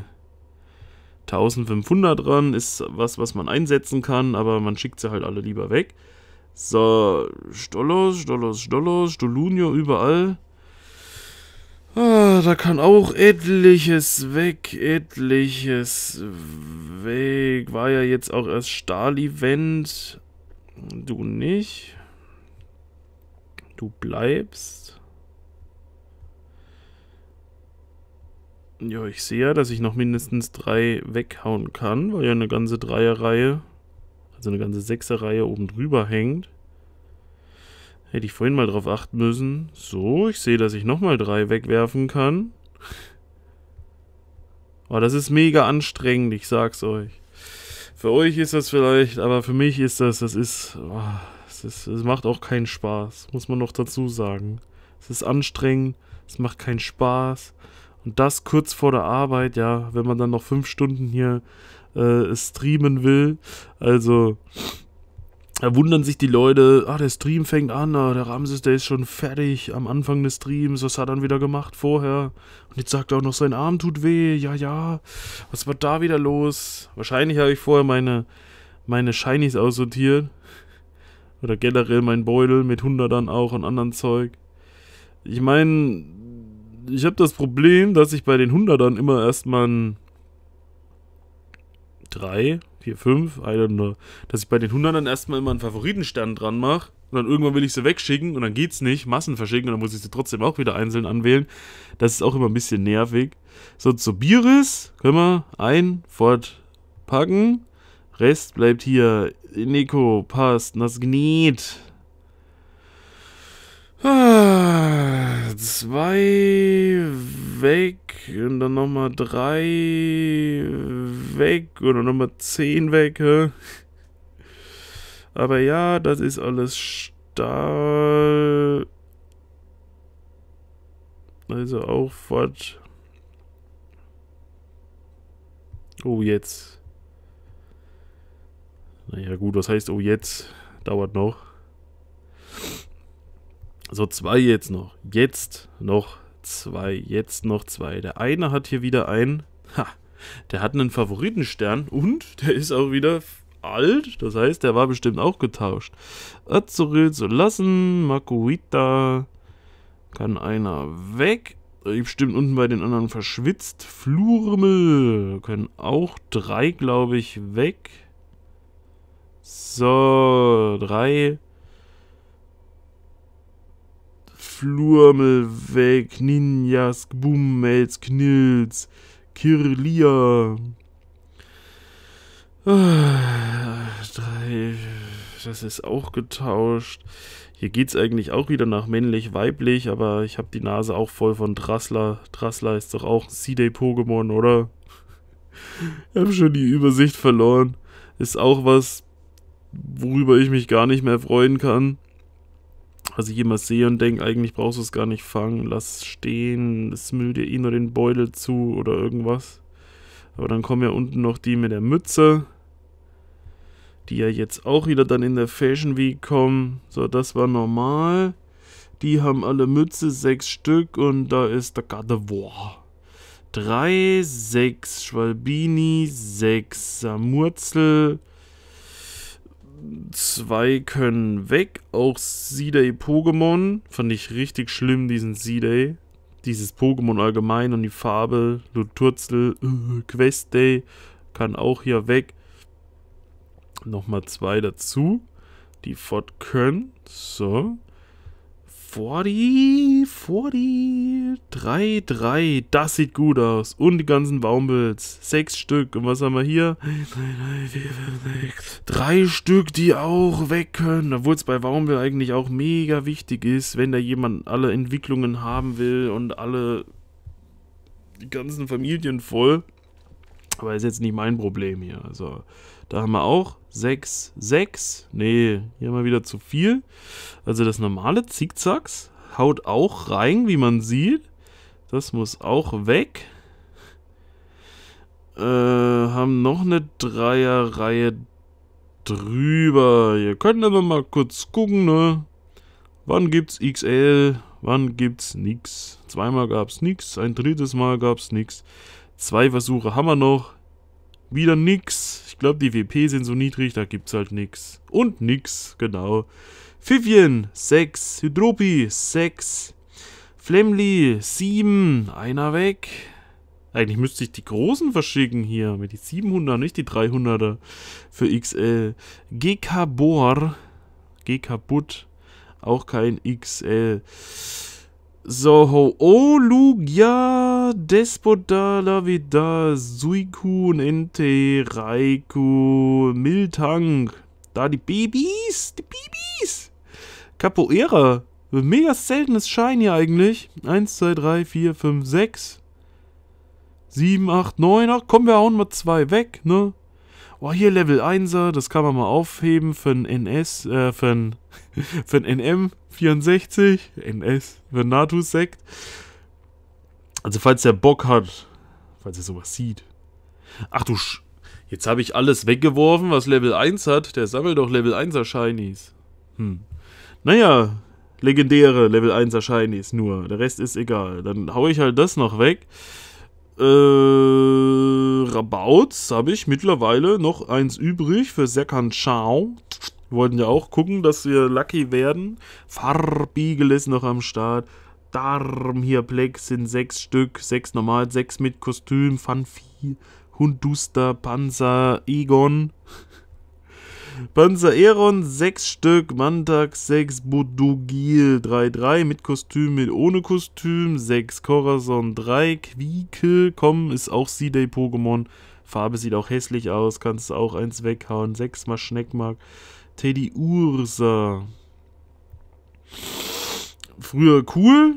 1500 ran. Ist was, was man einsetzen kann, aber man schickt sie halt alle lieber weg. So, Stolos, Stolos, Stolos, Stolunio überall. Ah, da kann auch etliches weg, etliches weg. War ja jetzt auch erst Stahl-Event. Du nicht. Du bleibst. Ja, ich sehe ja, dass ich noch mindestens drei weghauen kann, weil ja eine ganze Dreierreihe, also eine ganze Sechserreihe oben drüber hängt. Hätte ich vorhin mal drauf achten müssen. So, ich sehe, dass ich nochmal drei wegwerfen kann. Oh, das ist mega anstrengend, ich sag's euch. Für euch ist das vielleicht, aber für mich ist das, das ist, oh, ist, es macht auch keinen Spaß, muss man noch dazu sagen. Es ist anstrengend, es macht keinen Spaß. Und das kurz vor der Arbeit, ja, wenn man dann noch fünf Stunden hier äh, streamen will. Also, da wundern sich die Leute, ah, der Stream fängt an, ah, der Ramses, der ist schon fertig am Anfang des Streams, was hat er dann wieder gemacht vorher? Und jetzt sagt er auch noch, sein Arm tut weh, ja, ja, was war da wieder los? Wahrscheinlich habe ich vorher meine, meine Shinies aussortiert. Oder generell mein Beutel mit Hundertern auch und anderen Zeug. Ich meine, ich habe das Problem, dass ich bei den Hundertern immer erstmal drei vier, 5, I don't know, dass ich bei den 100ern erstmal immer einen Favoritenstern dran mache und dann irgendwann will ich sie wegschicken und dann geht's nicht, Massen verschicken und dann muss ich sie trotzdem auch wieder einzeln anwählen. Das ist auch immer ein bisschen nervig. So, zu Biris können wir ein fortpacken. Rest bleibt hier. Nico, passt, das gniet. Ah, zwei weg und dann nochmal drei weg und dann nochmal zehn weg. Hä? Aber ja, das ist alles Stahl. Also auch fort. Oh, jetzt. Naja, gut, was heißt oh, jetzt? Dauert noch. So, zwei jetzt noch. Jetzt noch zwei. Jetzt noch zwei. Der eine hat hier wieder einen. Ha, der hat einen Favoritenstern und der ist auch wieder alt. Das heißt, der war bestimmt auch getauscht. Azuril zu lassen. Makuita. Kann einer weg. Bestimmt unten bei den anderen verschwitzt. Flurmel. Können auch drei, glaube ich, weg. So, drei. Flurmel weg, Ninjas, Bummels, Knilz, Kirlia. Ah, das ist auch getauscht. Hier geht es eigentlich auch wieder nach männlich, weiblich, aber ich habe die Nase auch voll von Drassler. Drassler ist doch auch ein C-Day-Pokémon, oder? ich habe schon die Übersicht verloren. Ist auch was, worüber ich mich gar nicht mehr freuen kann was ich immer sehe und denke, eigentlich brauchst du es gar nicht fangen, lass stehen, es müllt dir eh nur den Beutel zu oder irgendwas. Aber dann kommen ja unten noch die mit der Mütze, die ja jetzt auch wieder dann in der Fashion Week kommen. So, das war normal. Die haben alle Mütze, sechs Stück und da ist der Gardevoir. Drei, sechs Schwalbini, sechs Samurzel, zwei können weg. Auch Z-Day Pokémon. Fand ich richtig schlimm, diesen Z-Day. Dieses Pokémon allgemein und die Farbe. Luturzel, äh, Quest Day kann auch hier weg. Nochmal zwei dazu. Die fort können. So. 40, 40, 3, 3. Das sieht gut aus. Und die ganzen Baumbels. Sechs Stück. Und was haben wir hier? 3 Stück, die auch weg können. Obwohl es bei Baumbel eigentlich auch mega wichtig ist, wenn da jemand alle Entwicklungen haben will und alle die ganzen Familien voll. Aber ist jetzt nicht mein Problem hier. Also, da haben wir auch 6, 6. Nee, hier mal wieder zu viel. Also das normale Zickzacks haut auch rein, wie man sieht. Das muss auch weg. Äh, haben noch eine Dreierreihe drüber. Ihr könnt aber mal kurz gucken, ne? Wann gibt's XL? Wann gibt's nix? Zweimal gab's nix, ein drittes Mal gab's nix. Zwei Versuche haben wir noch. Wieder nix. Ich glaube, die WP sind so niedrig, da gibt's halt nix. Und nix, genau. Vivian, 6. Hydropi, 6. Flemly, 7. Einer weg. Eigentlich müsste ich die großen verschicken hier. Mit die 700, nicht die 300er. Für XL. GK Bohr. GK Butt. Auch kein XL. So, Olugia, la vida Suikun, Inte, Raiku, Miltank. Da die Babys, die Babys. Capoeira. Mega seltenes Shiny eigentlich. 1, 2, 3, 4, 5, 6, 7, 8, 9. Ach komm, wir hauen mal zwei weg, ne? oh, hier Level 1er, das kann man mal aufheben für ein NS, äh, für ein, für ein NM64, NS, für ein NATO-Sekt. Also falls der Bock hat, falls er sowas sieht. Ach du Sch Jetzt habe ich alles weggeworfen, was Level 1 hat. Der sammelt doch Level 1er Shinies. Hm. Naja, legendäre Level 1er Shinies nur. Der Rest ist egal. Dann haue ich halt das noch weg. Äh, Rabauts habe ich mittlerweile noch eins übrig für Sekan Chao. Wollten ja auch gucken, dass wir lucky werden. Farbigel ist noch am Start. Darm hier, Plex sind sechs Stück, sechs normal, sechs mit Kostüm, Fanfi, Hunduster, Panzer, Egon. Panzer Eron 6 Stück, Mantak 6, Bodugil 3-3 mit Kostüm, mit ohne Kostüm 6, Corazon 3, Quieke, komm, ist auch C-Day-Pokémon. Farbe sieht auch hässlich aus, kannst auch eins weghauen. 6 mal Schneckmark. Teddy Ursa. Früher cool,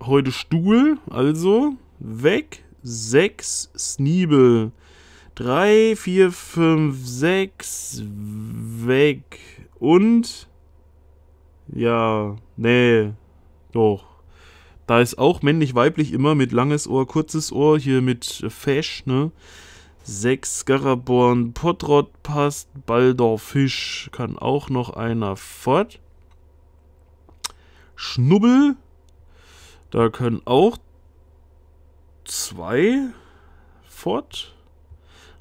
heute Stuhl, also weg. 6 Sneebel. 3, 4, 5, 6, weg. Und? Ja, nee, doch. Da ist auch männlich-weiblich immer mit langes Ohr, kurzes Ohr, hier mit Fesch, ne? 6, Garaborn, Potrott passt, Baldor, Fisch, kann auch noch einer fort. Schnubbel, da können auch zwei fort.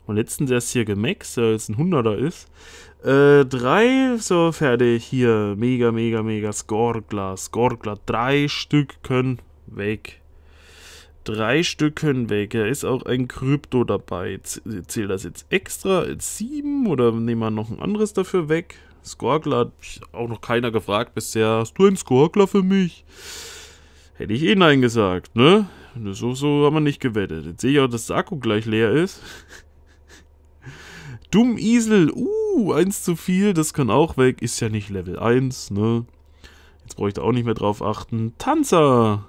Und letzten, der hier gemaxt, der jetzt ein 100er ist. Äh, drei, so fertig, hier, mega, mega, mega, Skorgler, Skorgler, drei Stück können weg. Drei Stück können weg, da ist auch ein Krypto dabei. zählt das jetzt extra sieben oder nehmen wir noch ein anderes dafür weg? Skorgler hat auch noch keiner gefragt bisher, hast du einen Skorgler für mich? Hätte ich eh nein gesagt, ne? So, so haben wir nicht gewettet. Jetzt sehe ich auch, dass Akku gleich leer ist. Dumm uh, 1 zu viel, das kann auch weg. Ist ja nicht Level 1, ne? Jetzt brauche ich da auch nicht mehr drauf achten. Tanzer!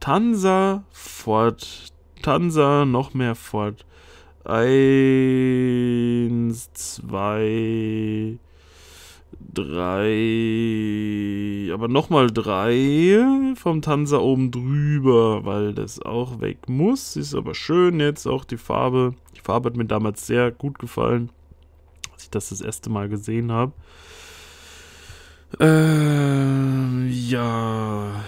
Tanzer, fort. Tanzer, noch mehr fort. Eins, zwei, drei, aber nochmal drei vom Tanzer oben drüber, weil das auch weg muss. Ist aber schön jetzt auch die Farbe. Die Farbe hat mir damals sehr gut gefallen, als ich das das erste Mal gesehen habe. Ähm, ja,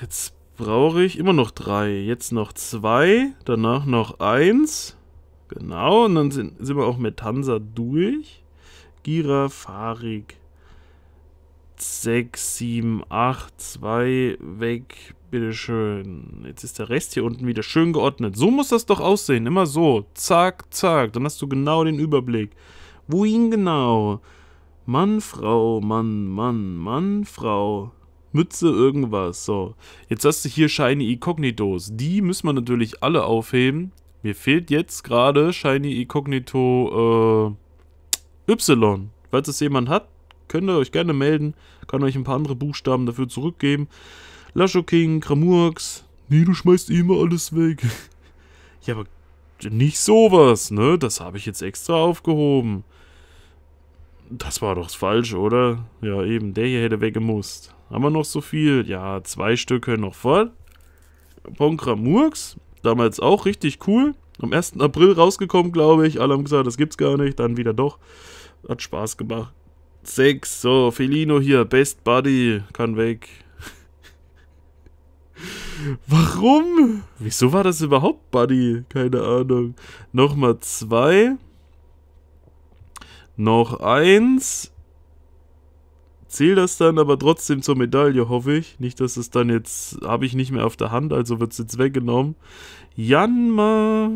jetzt brauche ich immer noch drei. Jetzt noch zwei, danach noch eins. Genau, und dann sind, sind wir auch mit Tansa durch. Gira, Farig. 6, 7, 8, 2, weg, bitteschön. Jetzt ist der Rest hier unten wieder schön geordnet. So muss das doch aussehen. Immer so. Zack, zack. Dann hast du genau den Überblick. Wohin genau? Mann, Frau, Mann, Mann, Mann, Frau. Mütze, irgendwas. So. Jetzt hast du hier Shiny Incognitos. Die müssen wir natürlich alle aufheben. Mir fehlt jetzt gerade Shiny Incognito äh, Y. Falls es jemand hat, könnt ihr euch gerne melden. Kann euch ein paar andere Buchstaben dafür zurückgeben. Laschoking, Kramurks. Nee, du schmeißt eh immer alles weg. ja, aber nicht sowas, ne? Das habe ich jetzt extra aufgehoben. Das war doch falsch, oder? Ja, eben, der hier hätte weggemusst. Haben wir noch so viel? Ja, zwei Stück können noch voll. Ponkra Murks, damals auch richtig cool. Am 1. April rausgekommen, glaube ich. Alle haben gesagt, das gibt's gar nicht. Dann wieder doch. Hat Spaß gemacht. Sechs, so, Felino hier, Best Buddy, kann weg. Warum? Wieso war das überhaupt Buddy? Keine Ahnung. Nochmal zwei. Noch eins. Zähl das dann aber trotzdem zur Medaille, hoffe ich. Nicht, dass es dann jetzt... Habe ich nicht mehr auf der Hand, also wird es jetzt weggenommen. Janma.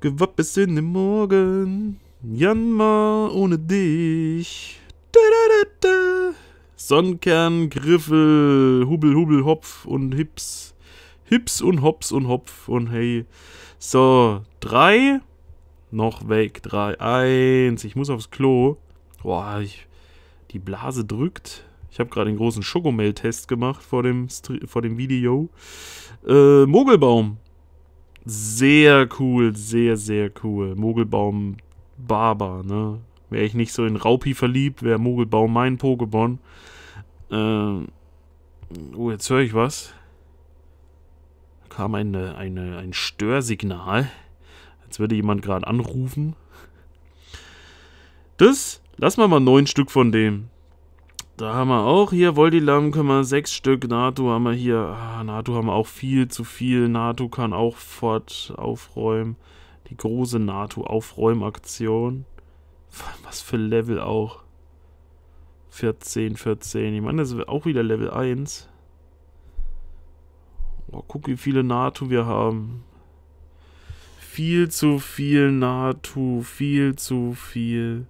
Gewapp bis in den Morgen. Janma, ohne dich. Da, da, da, da. Sonnenkern, Griffel, Hubel, Hubel, Hopf und Hips. Hips und Hops und Hopf und hey. So, drei. Noch weg. Drei. Eins. Ich muss aufs Klo. Boah, ich, die Blase drückt. Ich habe gerade den großen Schokomel-Test gemacht vor dem, vor dem Video. Äh, Mogelbaum. Sehr cool, sehr, sehr cool. Mogelbaum Barber, ne? Wäre ich nicht so in Raupi verliebt, wäre Mogelbaum mein Pokémon. Ähm, oh, jetzt höre ich was. Da kam eine, eine, ein Störsignal. Als würde jemand gerade anrufen. Das, lassen wir mal neun Stück von dem. Da haben wir auch hier Voldilam, können wir sechs Stück. NATO haben wir hier. Ah, NATO haben wir auch viel zu viel. NATO kann auch fort aufräumen. Die große nato aufräumaktion was für Level auch. 14, 14. Ich meine, das ist auch wieder Level 1. Oh, guck, wie viele NATO wir haben. Viel zu viel NATO. Viel zu viel.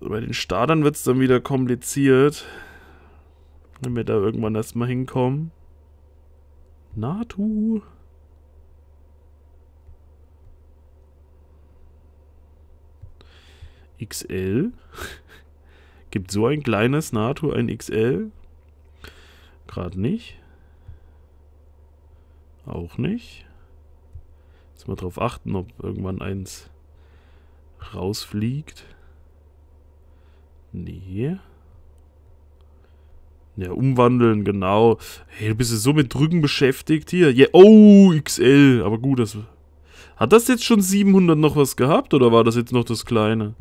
Bei den Startern wird es dann wieder kompliziert. Wenn wir da irgendwann erstmal hinkommen. NATO. XL. Gibt so ein kleines NATO ein XL? Gerade nicht. Auch nicht. Jetzt mal drauf achten, ob irgendwann eins rausfliegt. Nee. Ja, umwandeln, genau. Hey, du bist ja so mit Drücken beschäftigt hier. Yeah. Oh, XL. Aber gut, das... Hat das jetzt schon 700 noch was gehabt oder war das jetzt noch das kleine?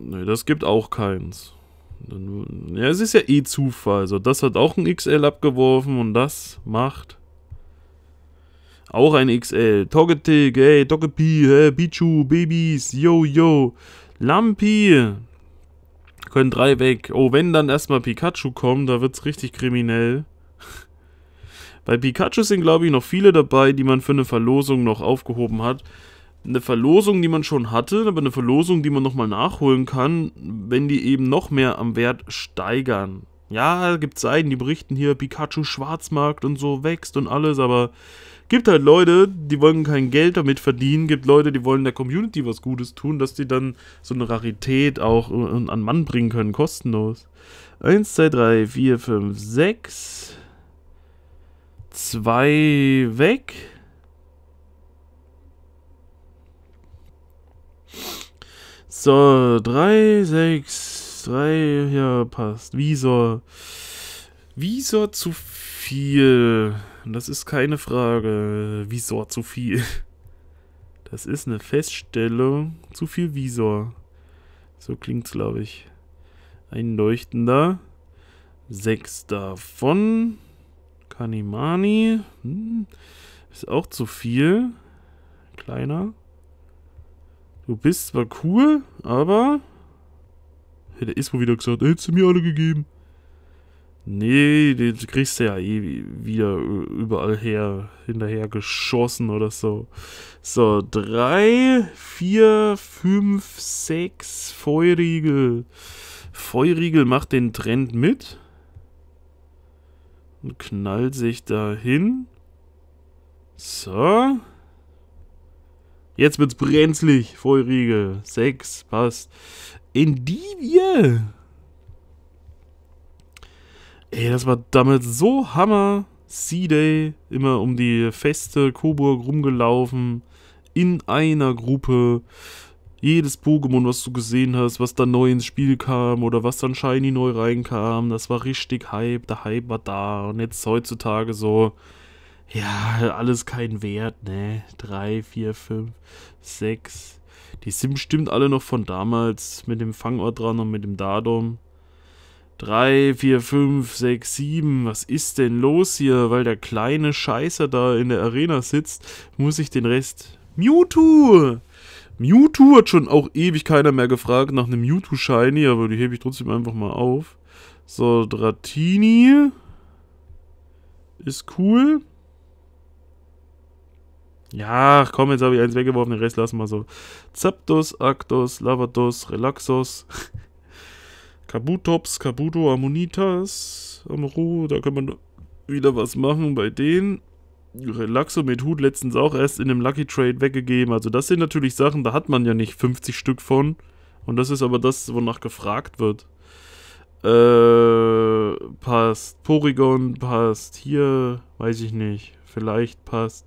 Ne, das gibt auch keins. Ja, es ist ja eh Zufall. Also das hat auch ein XL abgeworfen und das macht auch ein XL. Togetic, hey, Togepi, hey, Pichu, Babys, yo, yo. Lampi. Können drei weg. Oh, wenn dann erstmal Pikachu kommt, da wird's richtig kriminell. Bei Pikachu sind, glaube ich, noch viele dabei, die man für eine Verlosung noch aufgehoben hat eine Verlosung, die man schon hatte, aber eine Verlosung, die man nochmal nachholen kann, wenn die eben noch mehr am Wert steigern. Ja, gibt Seiten, die berichten hier, Pikachu Schwarzmarkt und so wächst und alles, aber gibt halt Leute, die wollen kein Geld damit verdienen, gibt Leute, die wollen der Community was Gutes tun, dass die dann so eine Rarität auch äh, an Mann bringen können, kostenlos. 1, 2, 3, 4, 5, 6. 2 weg. So, 3, 6, 3, ja, passt. Visor. Visor zu viel. Das ist keine Frage. Visor zu viel. Das ist eine Feststellung. Zu viel Visor. So klingt es, glaube ich. Ein leuchtender. Sechs davon. Kanimani. Hm. Ist auch zu viel. Kleiner. Du bist zwar cool, aber... Hey, der ist wohl wieder gesagt, hättest du mir alle gegeben. Nee, den kriegst du ja eh wieder überall her, hinterher geschossen oder so. So, drei, vier, fünf, sechs Feurigel. Feurigel macht den Trend mit. Und knallt sich dahin. So. Jetzt wird's brenzlig. Vollriegel. Sechs. passt. Endivie. Ey, das war damals so Hammer. C-Day, immer um die Feste Coburg rumgelaufen. In einer Gruppe. Jedes Pokémon, was du gesehen hast, was da neu ins Spiel kam oder was dann Shiny neu reinkam, das war richtig Hype. Der Hype war da. Und jetzt heutzutage so, ja, alles kein Wert, ne? 3, 4, 5, 6. Die sind bestimmt alle noch von damals mit dem Fangort dran und mit dem Datum. 3, 4, 5, 6, 7. Was ist denn los hier? Weil der kleine Scheiße da in der Arena sitzt, muss ich den Rest... Mewtwo! Mewtwo hat schon auch ewig keiner mehr gefragt nach einem Mewtwo-Shiny, aber die hebe ich trotzdem einfach mal auf. So, Dratini ist cool. Ja, komm, jetzt habe ich eins weggeworfen, den Rest lassen wir so. Zapdos, Actos, Lavados, Relaxos, Kabutops, Kabuto, Ammonitas, Amru, da kann man wieder was machen bei denen. Relaxo mit Hut letztens auch erst in einem Lucky Trade weggegeben. Also das sind natürlich Sachen, da hat man ja nicht 50 Stück von. Und das ist aber das, wonach gefragt wird. Äh, passt Porygon, passt hier, weiß ich nicht. Vielleicht passt.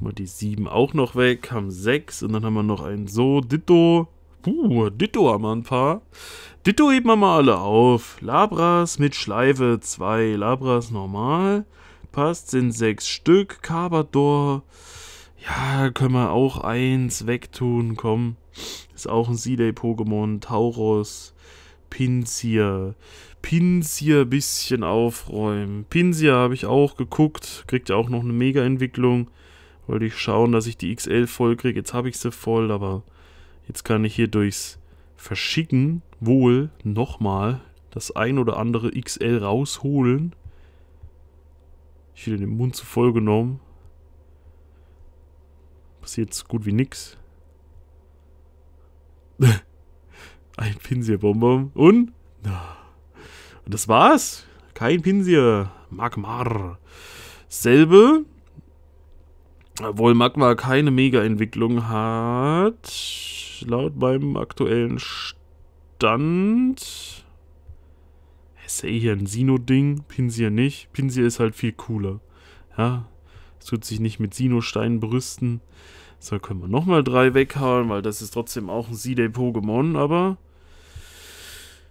Machen wir die 7 auch noch weg, haben 6 und dann haben wir noch einen So, Ditto. Puh, Ditto haben wir ein paar. Ditto heben wir mal alle auf. Labras mit Schleife 2, Labras normal. Passt, sind 6 Stück. Carbador, ja, können wir auch 1 wegtun, komm. Ist auch ein Seeday-Pokémon. Tauros, Pinsir. Pinsir bisschen aufräumen. Pinsir habe ich auch geguckt, kriegt ja auch noch eine Mega-Entwicklung. Wollte ich schauen, dass ich die XL voll kriege. Jetzt habe ich sie voll, aber jetzt kann ich hier durchs Verschicken wohl nochmal das ein oder andere XL rausholen. Ich wieder den Mund zu voll genommen. Passiert so gut wie nix. Ein Pinsier-Bonbon und... Und das war's. Kein Pinsier. Magmar. Selbe obwohl Magma keine Mega-Entwicklung hat, laut meinem aktuellen Stand. Ich sehe hier ein Sino-Ding, Pinsir nicht. Pinsir ist halt viel cooler. Ja, es tut sich nicht mit Sino-Steinen brüsten. So, können wir nochmal drei weghauen, weil das ist trotzdem auch ein C-Day-Pokémon, aber...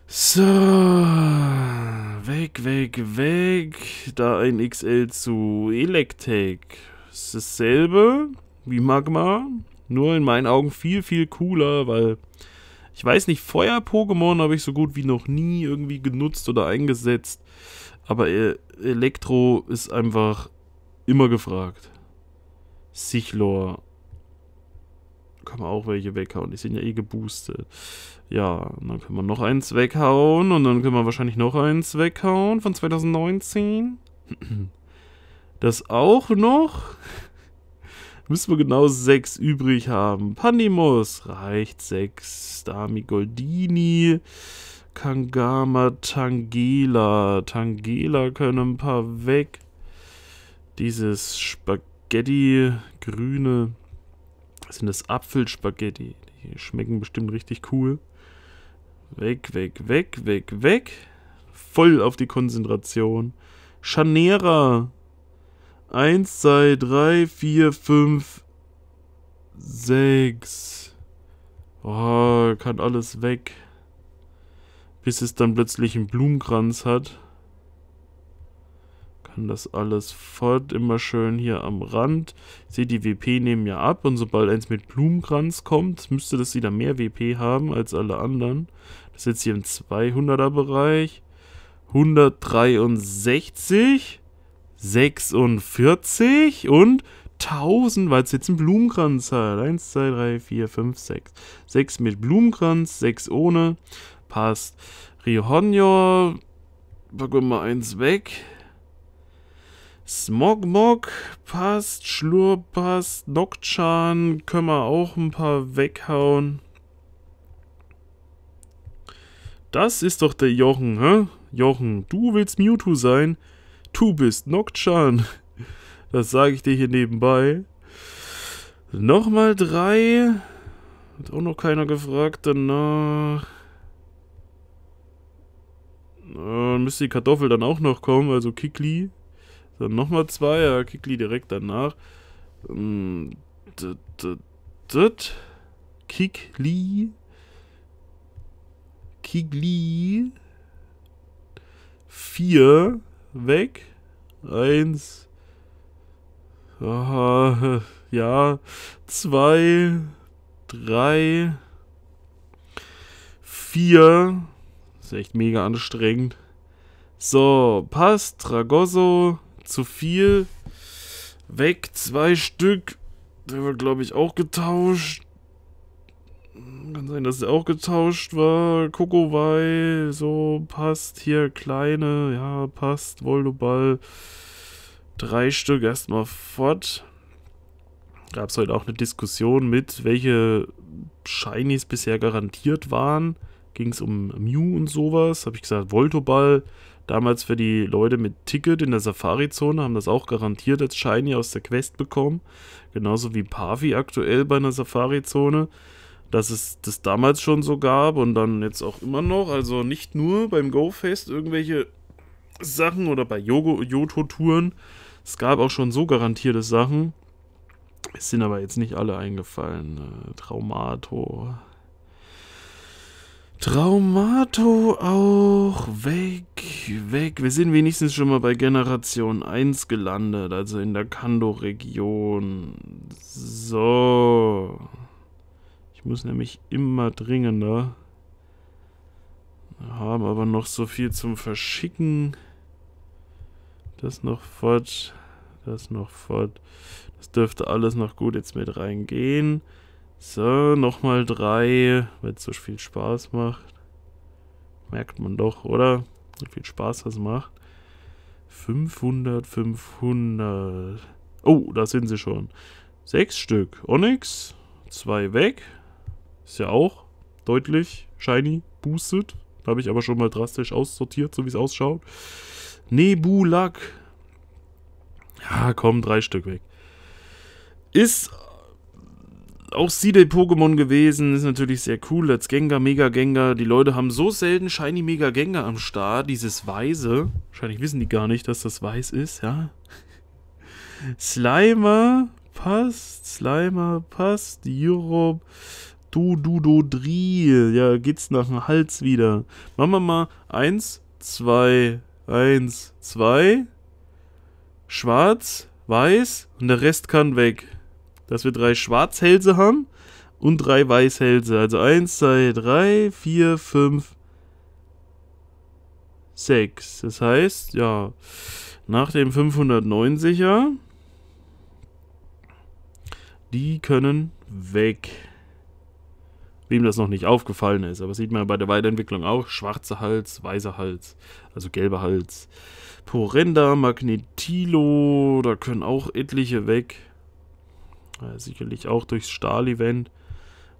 So, weg, weg, weg. Da ein XL zu Electek ist dasselbe wie Magma, nur in meinen Augen viel, viel cooler, weil ich weiß nicht, Feuer-Pokémon habe ich so gut wie noch nie irgendwie genutzt oder eingesetzt, aber e-, Elektro ist einfach immer gefragt. Sichlor. Kann man auch welche weghauen, die sind ja eh geboostet. Ja, dann können wir noch eins weghauen und dann können wir wahrscheinlich noch eins weghauen von 2019 das auch noch. Müssen wir genau sechs übrig haben. Pandimus reicht sechs. Dami Goldini. Kangama Tangela. Tangela können ein paar weg. Dieses Spaghetti grüne. sind das? Apfelspaghetti. Die schmecken bestimmt richtig cool. Weg, weg, weg, weg, weg. Voll auf die Konzentration. Chanera. Eins, zwei, drei, vier, fünf, sechs. Oh, kann alles weg. Bis es dann plötzlich einen Blumenkranz hat. Kann das alles fort, immer schön hier am Rand. Seht, die WP nehmen ja ab und sobald eins mit Blumenkranz kommt, müsste das wieder mehr WP haben als alle anderen. Das ist jetzt hier im 200er Bereich. 163. 46 und 1000, weil es jetzt einen Blumenkranz hat. 1, 2, 3, 4, 5, 6. 6 mit Blumenkranz, 6 ohne. Passt. Rihonjo. Packen wir mal eins weg. Smogmog passt, Schlur passt, Nokchan können wir auch ein paar weghauen. Das ist doch der Jochen, hä? Jochen, du willst Mewtwo sein? Du bist Nokchan. Das sage ich dir hier nebenbei. Nochmal drei. Hat auch noch keiner gefragt danach. Dann müsste die Kartoffel dann auch noch kommen, also Kikli. Dann nochmal zwei, ja, Kikli direkt danach. Hm, Kikli. Kikli. Vier weg. Eins. Aha, ja. Zwei. Drei. Vier. Ist echt mega anstrengend. So, passt. Tragosso. Zu viel. Weg. Zwei Stück. Der wird, glaube ich, auch getauscht. Hm, kann sein, dass es auch getauscht war. Kokowai, so passt. Hier kleine, ja, passt. Voldoball. Drei Stück erstmal fort. Gab es heute auch eine Diskussion mit, welche Shinies bisher garantiert waren. Ging es um Mew und sowas. Habe ich gesagt, Voltoball. Damals für die Leute mit Ticket in der Safari-Zone haben das auch garantiert als Shiny aus der Quest bekommen. Genauso wie Pavi aktuell bei einer Safari-Zone dass es das damals schon so gab und dann jetzt auch immer noch. Also nicht nur beim GoFest irgendwelche Sachen oder bei Joto-Touren. Es gab auch schon so garantierte Sachen. Es sind aber jetzt nicht alle eingefallen. Äh, Traumato. Traumato auch weg, weg. Wir sind wenigstens schon mal bei Generation 1 gelandet, also in der Kando-Region. So. Ich muss nämlich immer dringender. Haben aber noch so viel zum Verschicken. Das noch fort. Das noch fort. Das dürfte alles noch gut jetzt mit reingehen. So, nochmal drei, weil es so viel Spaß macht. Merkt man doch, oder? So viel Spaß das macht. 500, 500. Oh, da sind sie schon. Sechs Stück. Onyx, zwei weg. Ist ja auch deutlich shiny boosted. Habe ich aber schon mal drastisch aussortiert, so wie es ausschaut. Nebulak. Ja, komm, drei Stück weg. Ist auch Seedle-Pokémon gewesen, ist natürlich sehr cool als Gengar, Mega Gengar. Die Leute haben so selten Shiny Mega Gengar am Start, dieses Weiße. Wahrscheinlich wissen die gar nicht, dass das weiß ist, ja. Slimer passt, Slimer passt, Europe Du, du, du, drie. Ja, geht's nach dem Hals wieder. Machen wir mal eins, zwei, eins, zwei. Schwarz, weiß und der Rest kann weg. Dass wir drei Schwarzhälse haben und drei Weißhälse. Also eins, zwei, drei, vier, fünf, sechs. Das heißt, ja, nach dem 590er, die können weg wem das noch nicht aufgefallen ist. Aber sieht man bei der Weiterentwicklung auch. Schwarzer Hals, weißer Hals, also gelber Hals. Porenda, Magnetilo, da können auch etliche weg. Ja, sicherlich auch durchs Stahl-Event,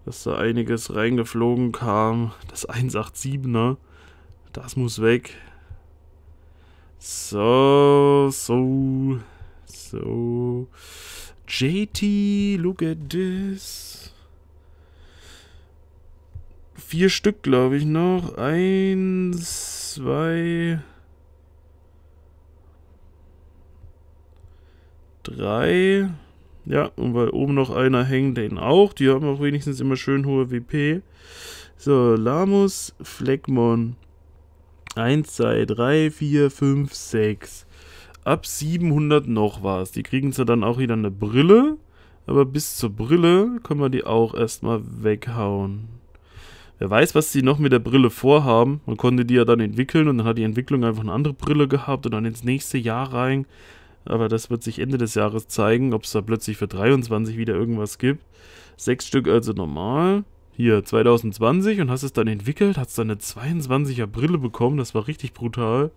dass da einiges reingeflogen kam. Das 187er, das muss weg. So, so, so. JT, look at this vier Stück, glaube ich, noch. Eins, zwei, drei. Ja, und weil oben noch einer hängt, den auch. Die haben auch wenigstens immer schön hohe WP. So, Lamus, Fleckmon. Eins, zwei, drei, vier, fünf, sechs. Ab 700 noch was. Die kriegen zwar dann auch wieder eine Brille, aber bis zur Brille können wir die auch erstmal weghauen. Wer weiß, was sie noch mit der Brille vorhaben. Man konnte die ja dann entwickeln und dann hat die Entwicklung einfach eine andere Brille gehabt und dann ins nächste Jahr rein. Aber das wird sich Ende des Jahres zeigen, ob es da plötzlich für 23 wieder irgendwas gibt. Sechs Stück also normal. Hier, 2020 und hast es dann entwickelt, hast dann eine 22er Brille bekommen. Das war richtig brutal.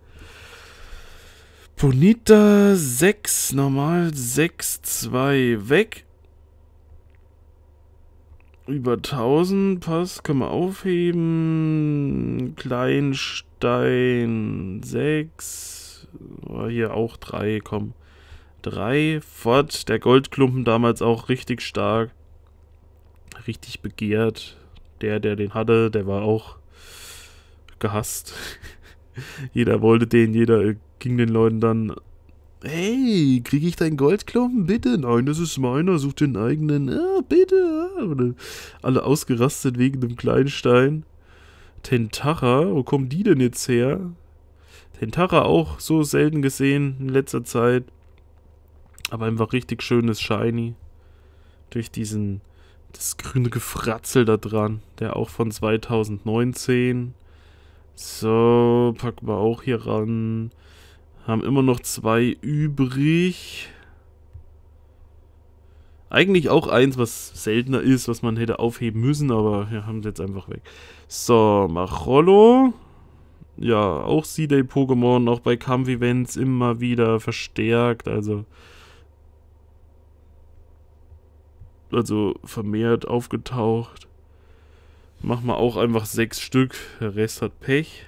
Bonita 6, normal 6, 2 weg. Über 1000 passt, können wir aufheben. Kleinstein 6. Oh, hier auch 3, komm. 3, fort. Der Goldklumpen damals auch richtig stark. Richtig begehrt. Der, der den hatte, der war auch gehasst. jeder wollte den, jeder äh, ging den Leuten dann Hey, kriege ich deinen Goldklumpen? Bitte? Nein, das ist meiner, such den eigenen. Ah, bitte. Und ah, alle ausgerastet wegen dem kleinen Stein. Tentacha, wo kommen die denn jetzt her? Tentacha auch so selten gesehen in letzter Zeit. Aber einfach richtig schönes Shiny. Durch diesen, das grüne Gefratzel da dran. Der auch von 2019. So, packen wir auch hier ran. Haben immer noch zwei übrig. Eigentlich auch eins, was seltener ist, was man hätte aufheben müssen, aber wir haben es jetzt einfach weg. So, Macholo. Ja, auch C-Day-Pokémon, auch bei Kampf-Events immer wieder verstärkt, also... Also vermehrt aufgetaucht. Machen wir auch einfach sechs Stück, der Rest hat Pech.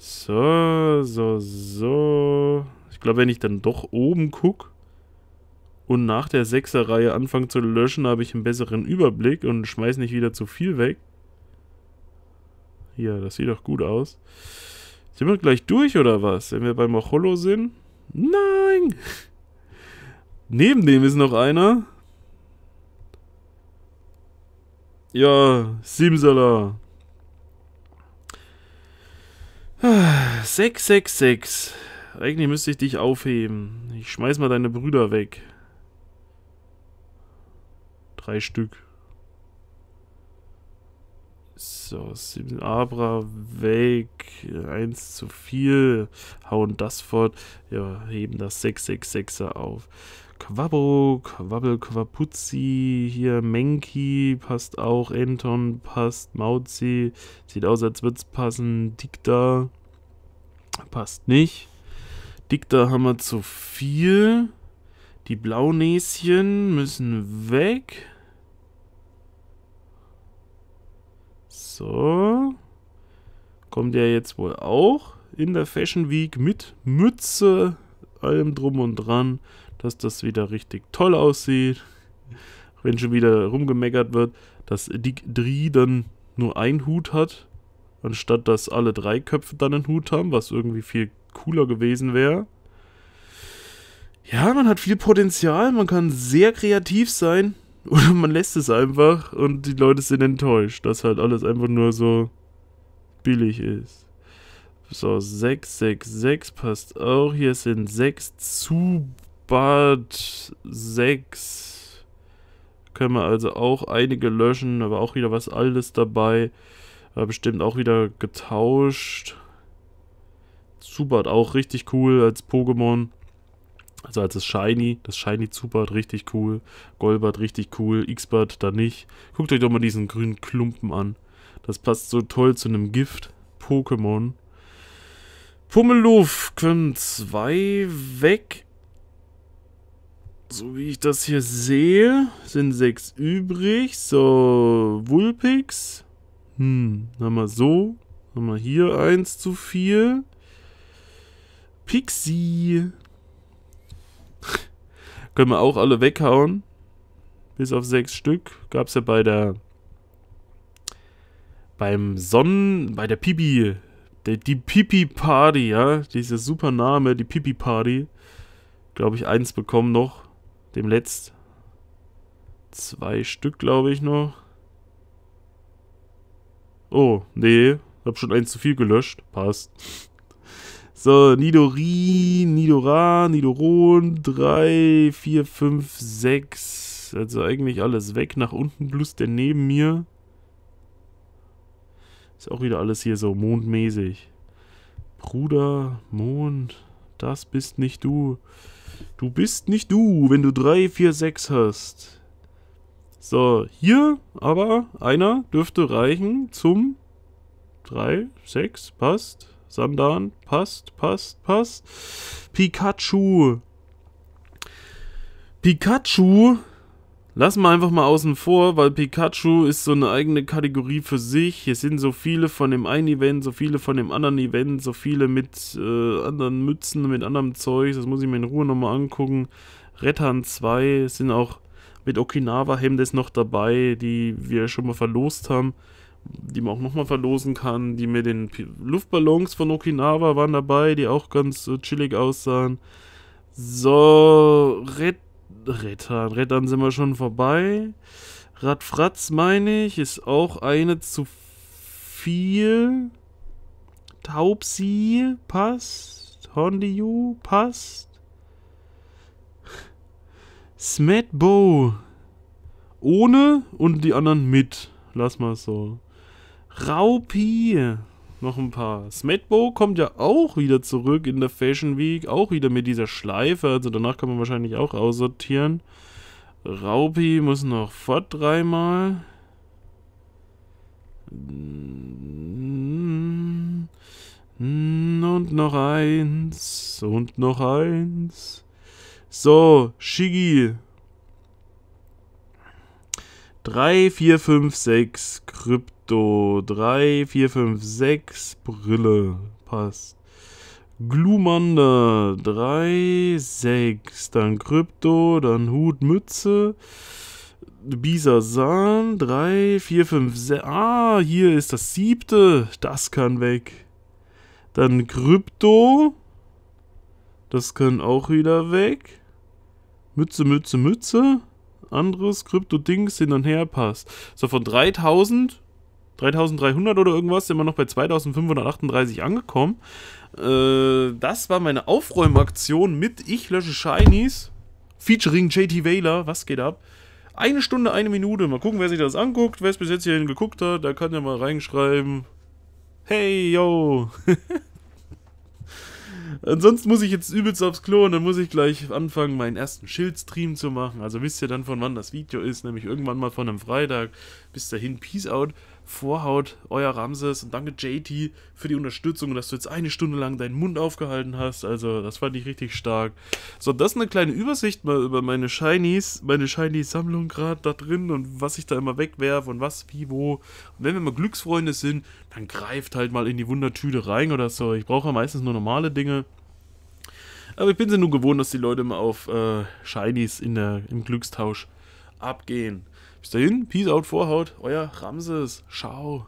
So, so, so. Ich glaube, wenn ich dann doch oben gucke und nach der 6er Reihe anfange zu löschen, habe ich einen besseren Überblick und schmeiße nicht wieder zu viel weg. Hier, das sieht doch gut aus. Sind wir gleich durch oder was? Wenn wir bei Macholo sind? Nein! Neben dem ist noch einer. Ja, Simsala. 666. Eigentlich müsste ich dich aufheben. Ich schmeiß mal deine Brüder weg. Drei Stück. So, sieben Abra weg. Eins zu viel. Hauen das fort. Ja, heben das 666er auf. Quabbo, Quabbel, Quapuzzi, hier Menki passt auch, Anton passt, Mauzi, sieht aus, als würde es passen, Dikta passt nicht. Dikta haben wir zu viel. Die Blaunäschen müssen weg. So. Kommt der jetzt wohl auch in der Fashion Week mit Mütze, allem drum und dran dass das wieder richtig toll aussieht. Wenn schon wieder rumgemeckert wird, dass Dick Dri dann nur einen Hut hat, anstatt dass alle drei Köpfe dann einen Hut haben, was irgendwie viel cooler gewesen wäre. Ja, man hat viel Potenzial, man kann sehr kreativ sein oder man lässt es einfach und die Leute sind enttäuscht, dass halt alles einfach nur so billig ist. So, 666 passt auch. Hier sind 6 zu Bad 6 können wir also auch einige löschen, Da war auch wieder was Altes dabei. War äh, bestimmt auch wieder getauscht. Zubat auch richtig cool als Pokémon. Also als das Shiny, das Shiny Zubat richtig cool, Golbat richtig cool, X-Bat da nicht. Guckt euch doch mal diesen grünen Klumpen an. Das passt so toll zu einem Gift-Pokémon. Pummeluff können zwei weg. So wie ich das hier sehe, sind sechs übrig. So, Wulpix. Hm, haben wir so. Haben wir hier eins zu viel. Pixie. Können wir auch alle weghauen. Bis auf sechs Stück. Gab es ja bei der... Beim Sonnen... Bei der Pipi... Die, die Pipi-Party, ja. Dieser super Name, die Pipi-Party. Glaube ich, eins bekommen noch. Dem letzt zwei Stück, glaube ich, noch. Oh, nee. Hab schon eins zu viel gelöscht. Passt. So, Nidori, Nidora, Nidoron, 3, 4, 5, 6. Also eigentlich alles weg. Nach unten plus der neben mir. Ist auch wieder alles hier so mondmäßig. Bruder, Mond, das bist nicht du. Du bist nicht du, wenn du 3, 4, 6 hast. So, hier aber einer dürfte reichen zum 3, 6, passt. Sandan, passt, passt, passt. Pikachu. Pikachu Lassen wir einfach mal außen vor, weil Pikachu ist so eine eigene Kategorie für sich. Hier sind so viele von dem einen Event, so viele von dem anderen Event, so viele mit äh, anderen Mützen, mit anderem Zeug. Das muss ich mir in Ruhe nochmal angucken. Rettern 2 sind auch mit okinawa Hemdes noch dabei, die wir schon mal verlost haben die man auch nochmal verlosen kann, die mit den Luftballons von Okinawa waren dabei, die auch ganz äh, chillig aussahen. So, Rettern. Rettern. Rettern sind wir schon vorbei. Radfratz, meine ich, ist auch eine zu viel. Taubsi passt. Hondiu passt. Smetbo. Ohne und die anderen mit. Lass mal so. Raupi. Noch ein paar. Smetbo kommt ja auch wieder zurück in der Fashion Week. Auch wieder mit dieser Schleife. Also danach kann man wahrscheinlich auch aussortieren. Raupi muss noch fort dreimal. Mm, und noch eins. Und noch eins. So, Shigi. 3, 4, 5, 6. Krypto. Krypto 3, 4, 5, 6, Brille, passt. Glumanda 3, 6, dann Krypto, dann Hut, Mütze, Bisasan 3, 4, 5, 6, ah, hier ist das siebte, das kann weg. Dann Krypto, das kann auch wieder weg. Mütze, Mütze, Mütze, anderes Krypto-Dings hin und her passt. So, von 3000 3300 oder irgendwas, sind wir noch bei 2538 angekommen. Äh, das war meine Aufräumaktion mit Ich lösche Shinies, featuring JT Whaler, was geht ab? Eine Stunde, eine Minute, mal gucken, wer sich das anguckt, wer es bis jetzt hierhin geguckt hat, da kann ja mal reinschreiben. Hey, yo! Ansonsten muss ich jetzt übelst aufs Klo und dann muss ich gleich anfangen, meinen ersten Schildstream zu machen. Also wisst ihr dann, von wann das Video ist, nämlich irgendwann mal von einem Freitag. Bis dahin, Peace out. Vorhaut, euer Ramses und danke JT für die Unterstützung und dass du jetzt eine Stunde lang deinen Mund aufgehalten hast. Also, das fand ich richtig stark. So, das ist eine kleine Übersicht mal über meine Shinies, meine Shiny-Sammlung gerade da drin und was ich da immer wegwerfe und was, wie, wo. Und wenn wir mal Glücksfreunde sind, dann greift halt mal in die Wundertüte rein oder so. Ich brauche ja meistens nur normale Dinge. Aber ich bin sie nun gewohnt, dass die Leute immer auf äh, Shinies in der, im Glückstausch abgehen. Bis dahin, Peace out, Vorhaut, euer Ramses. Ciao.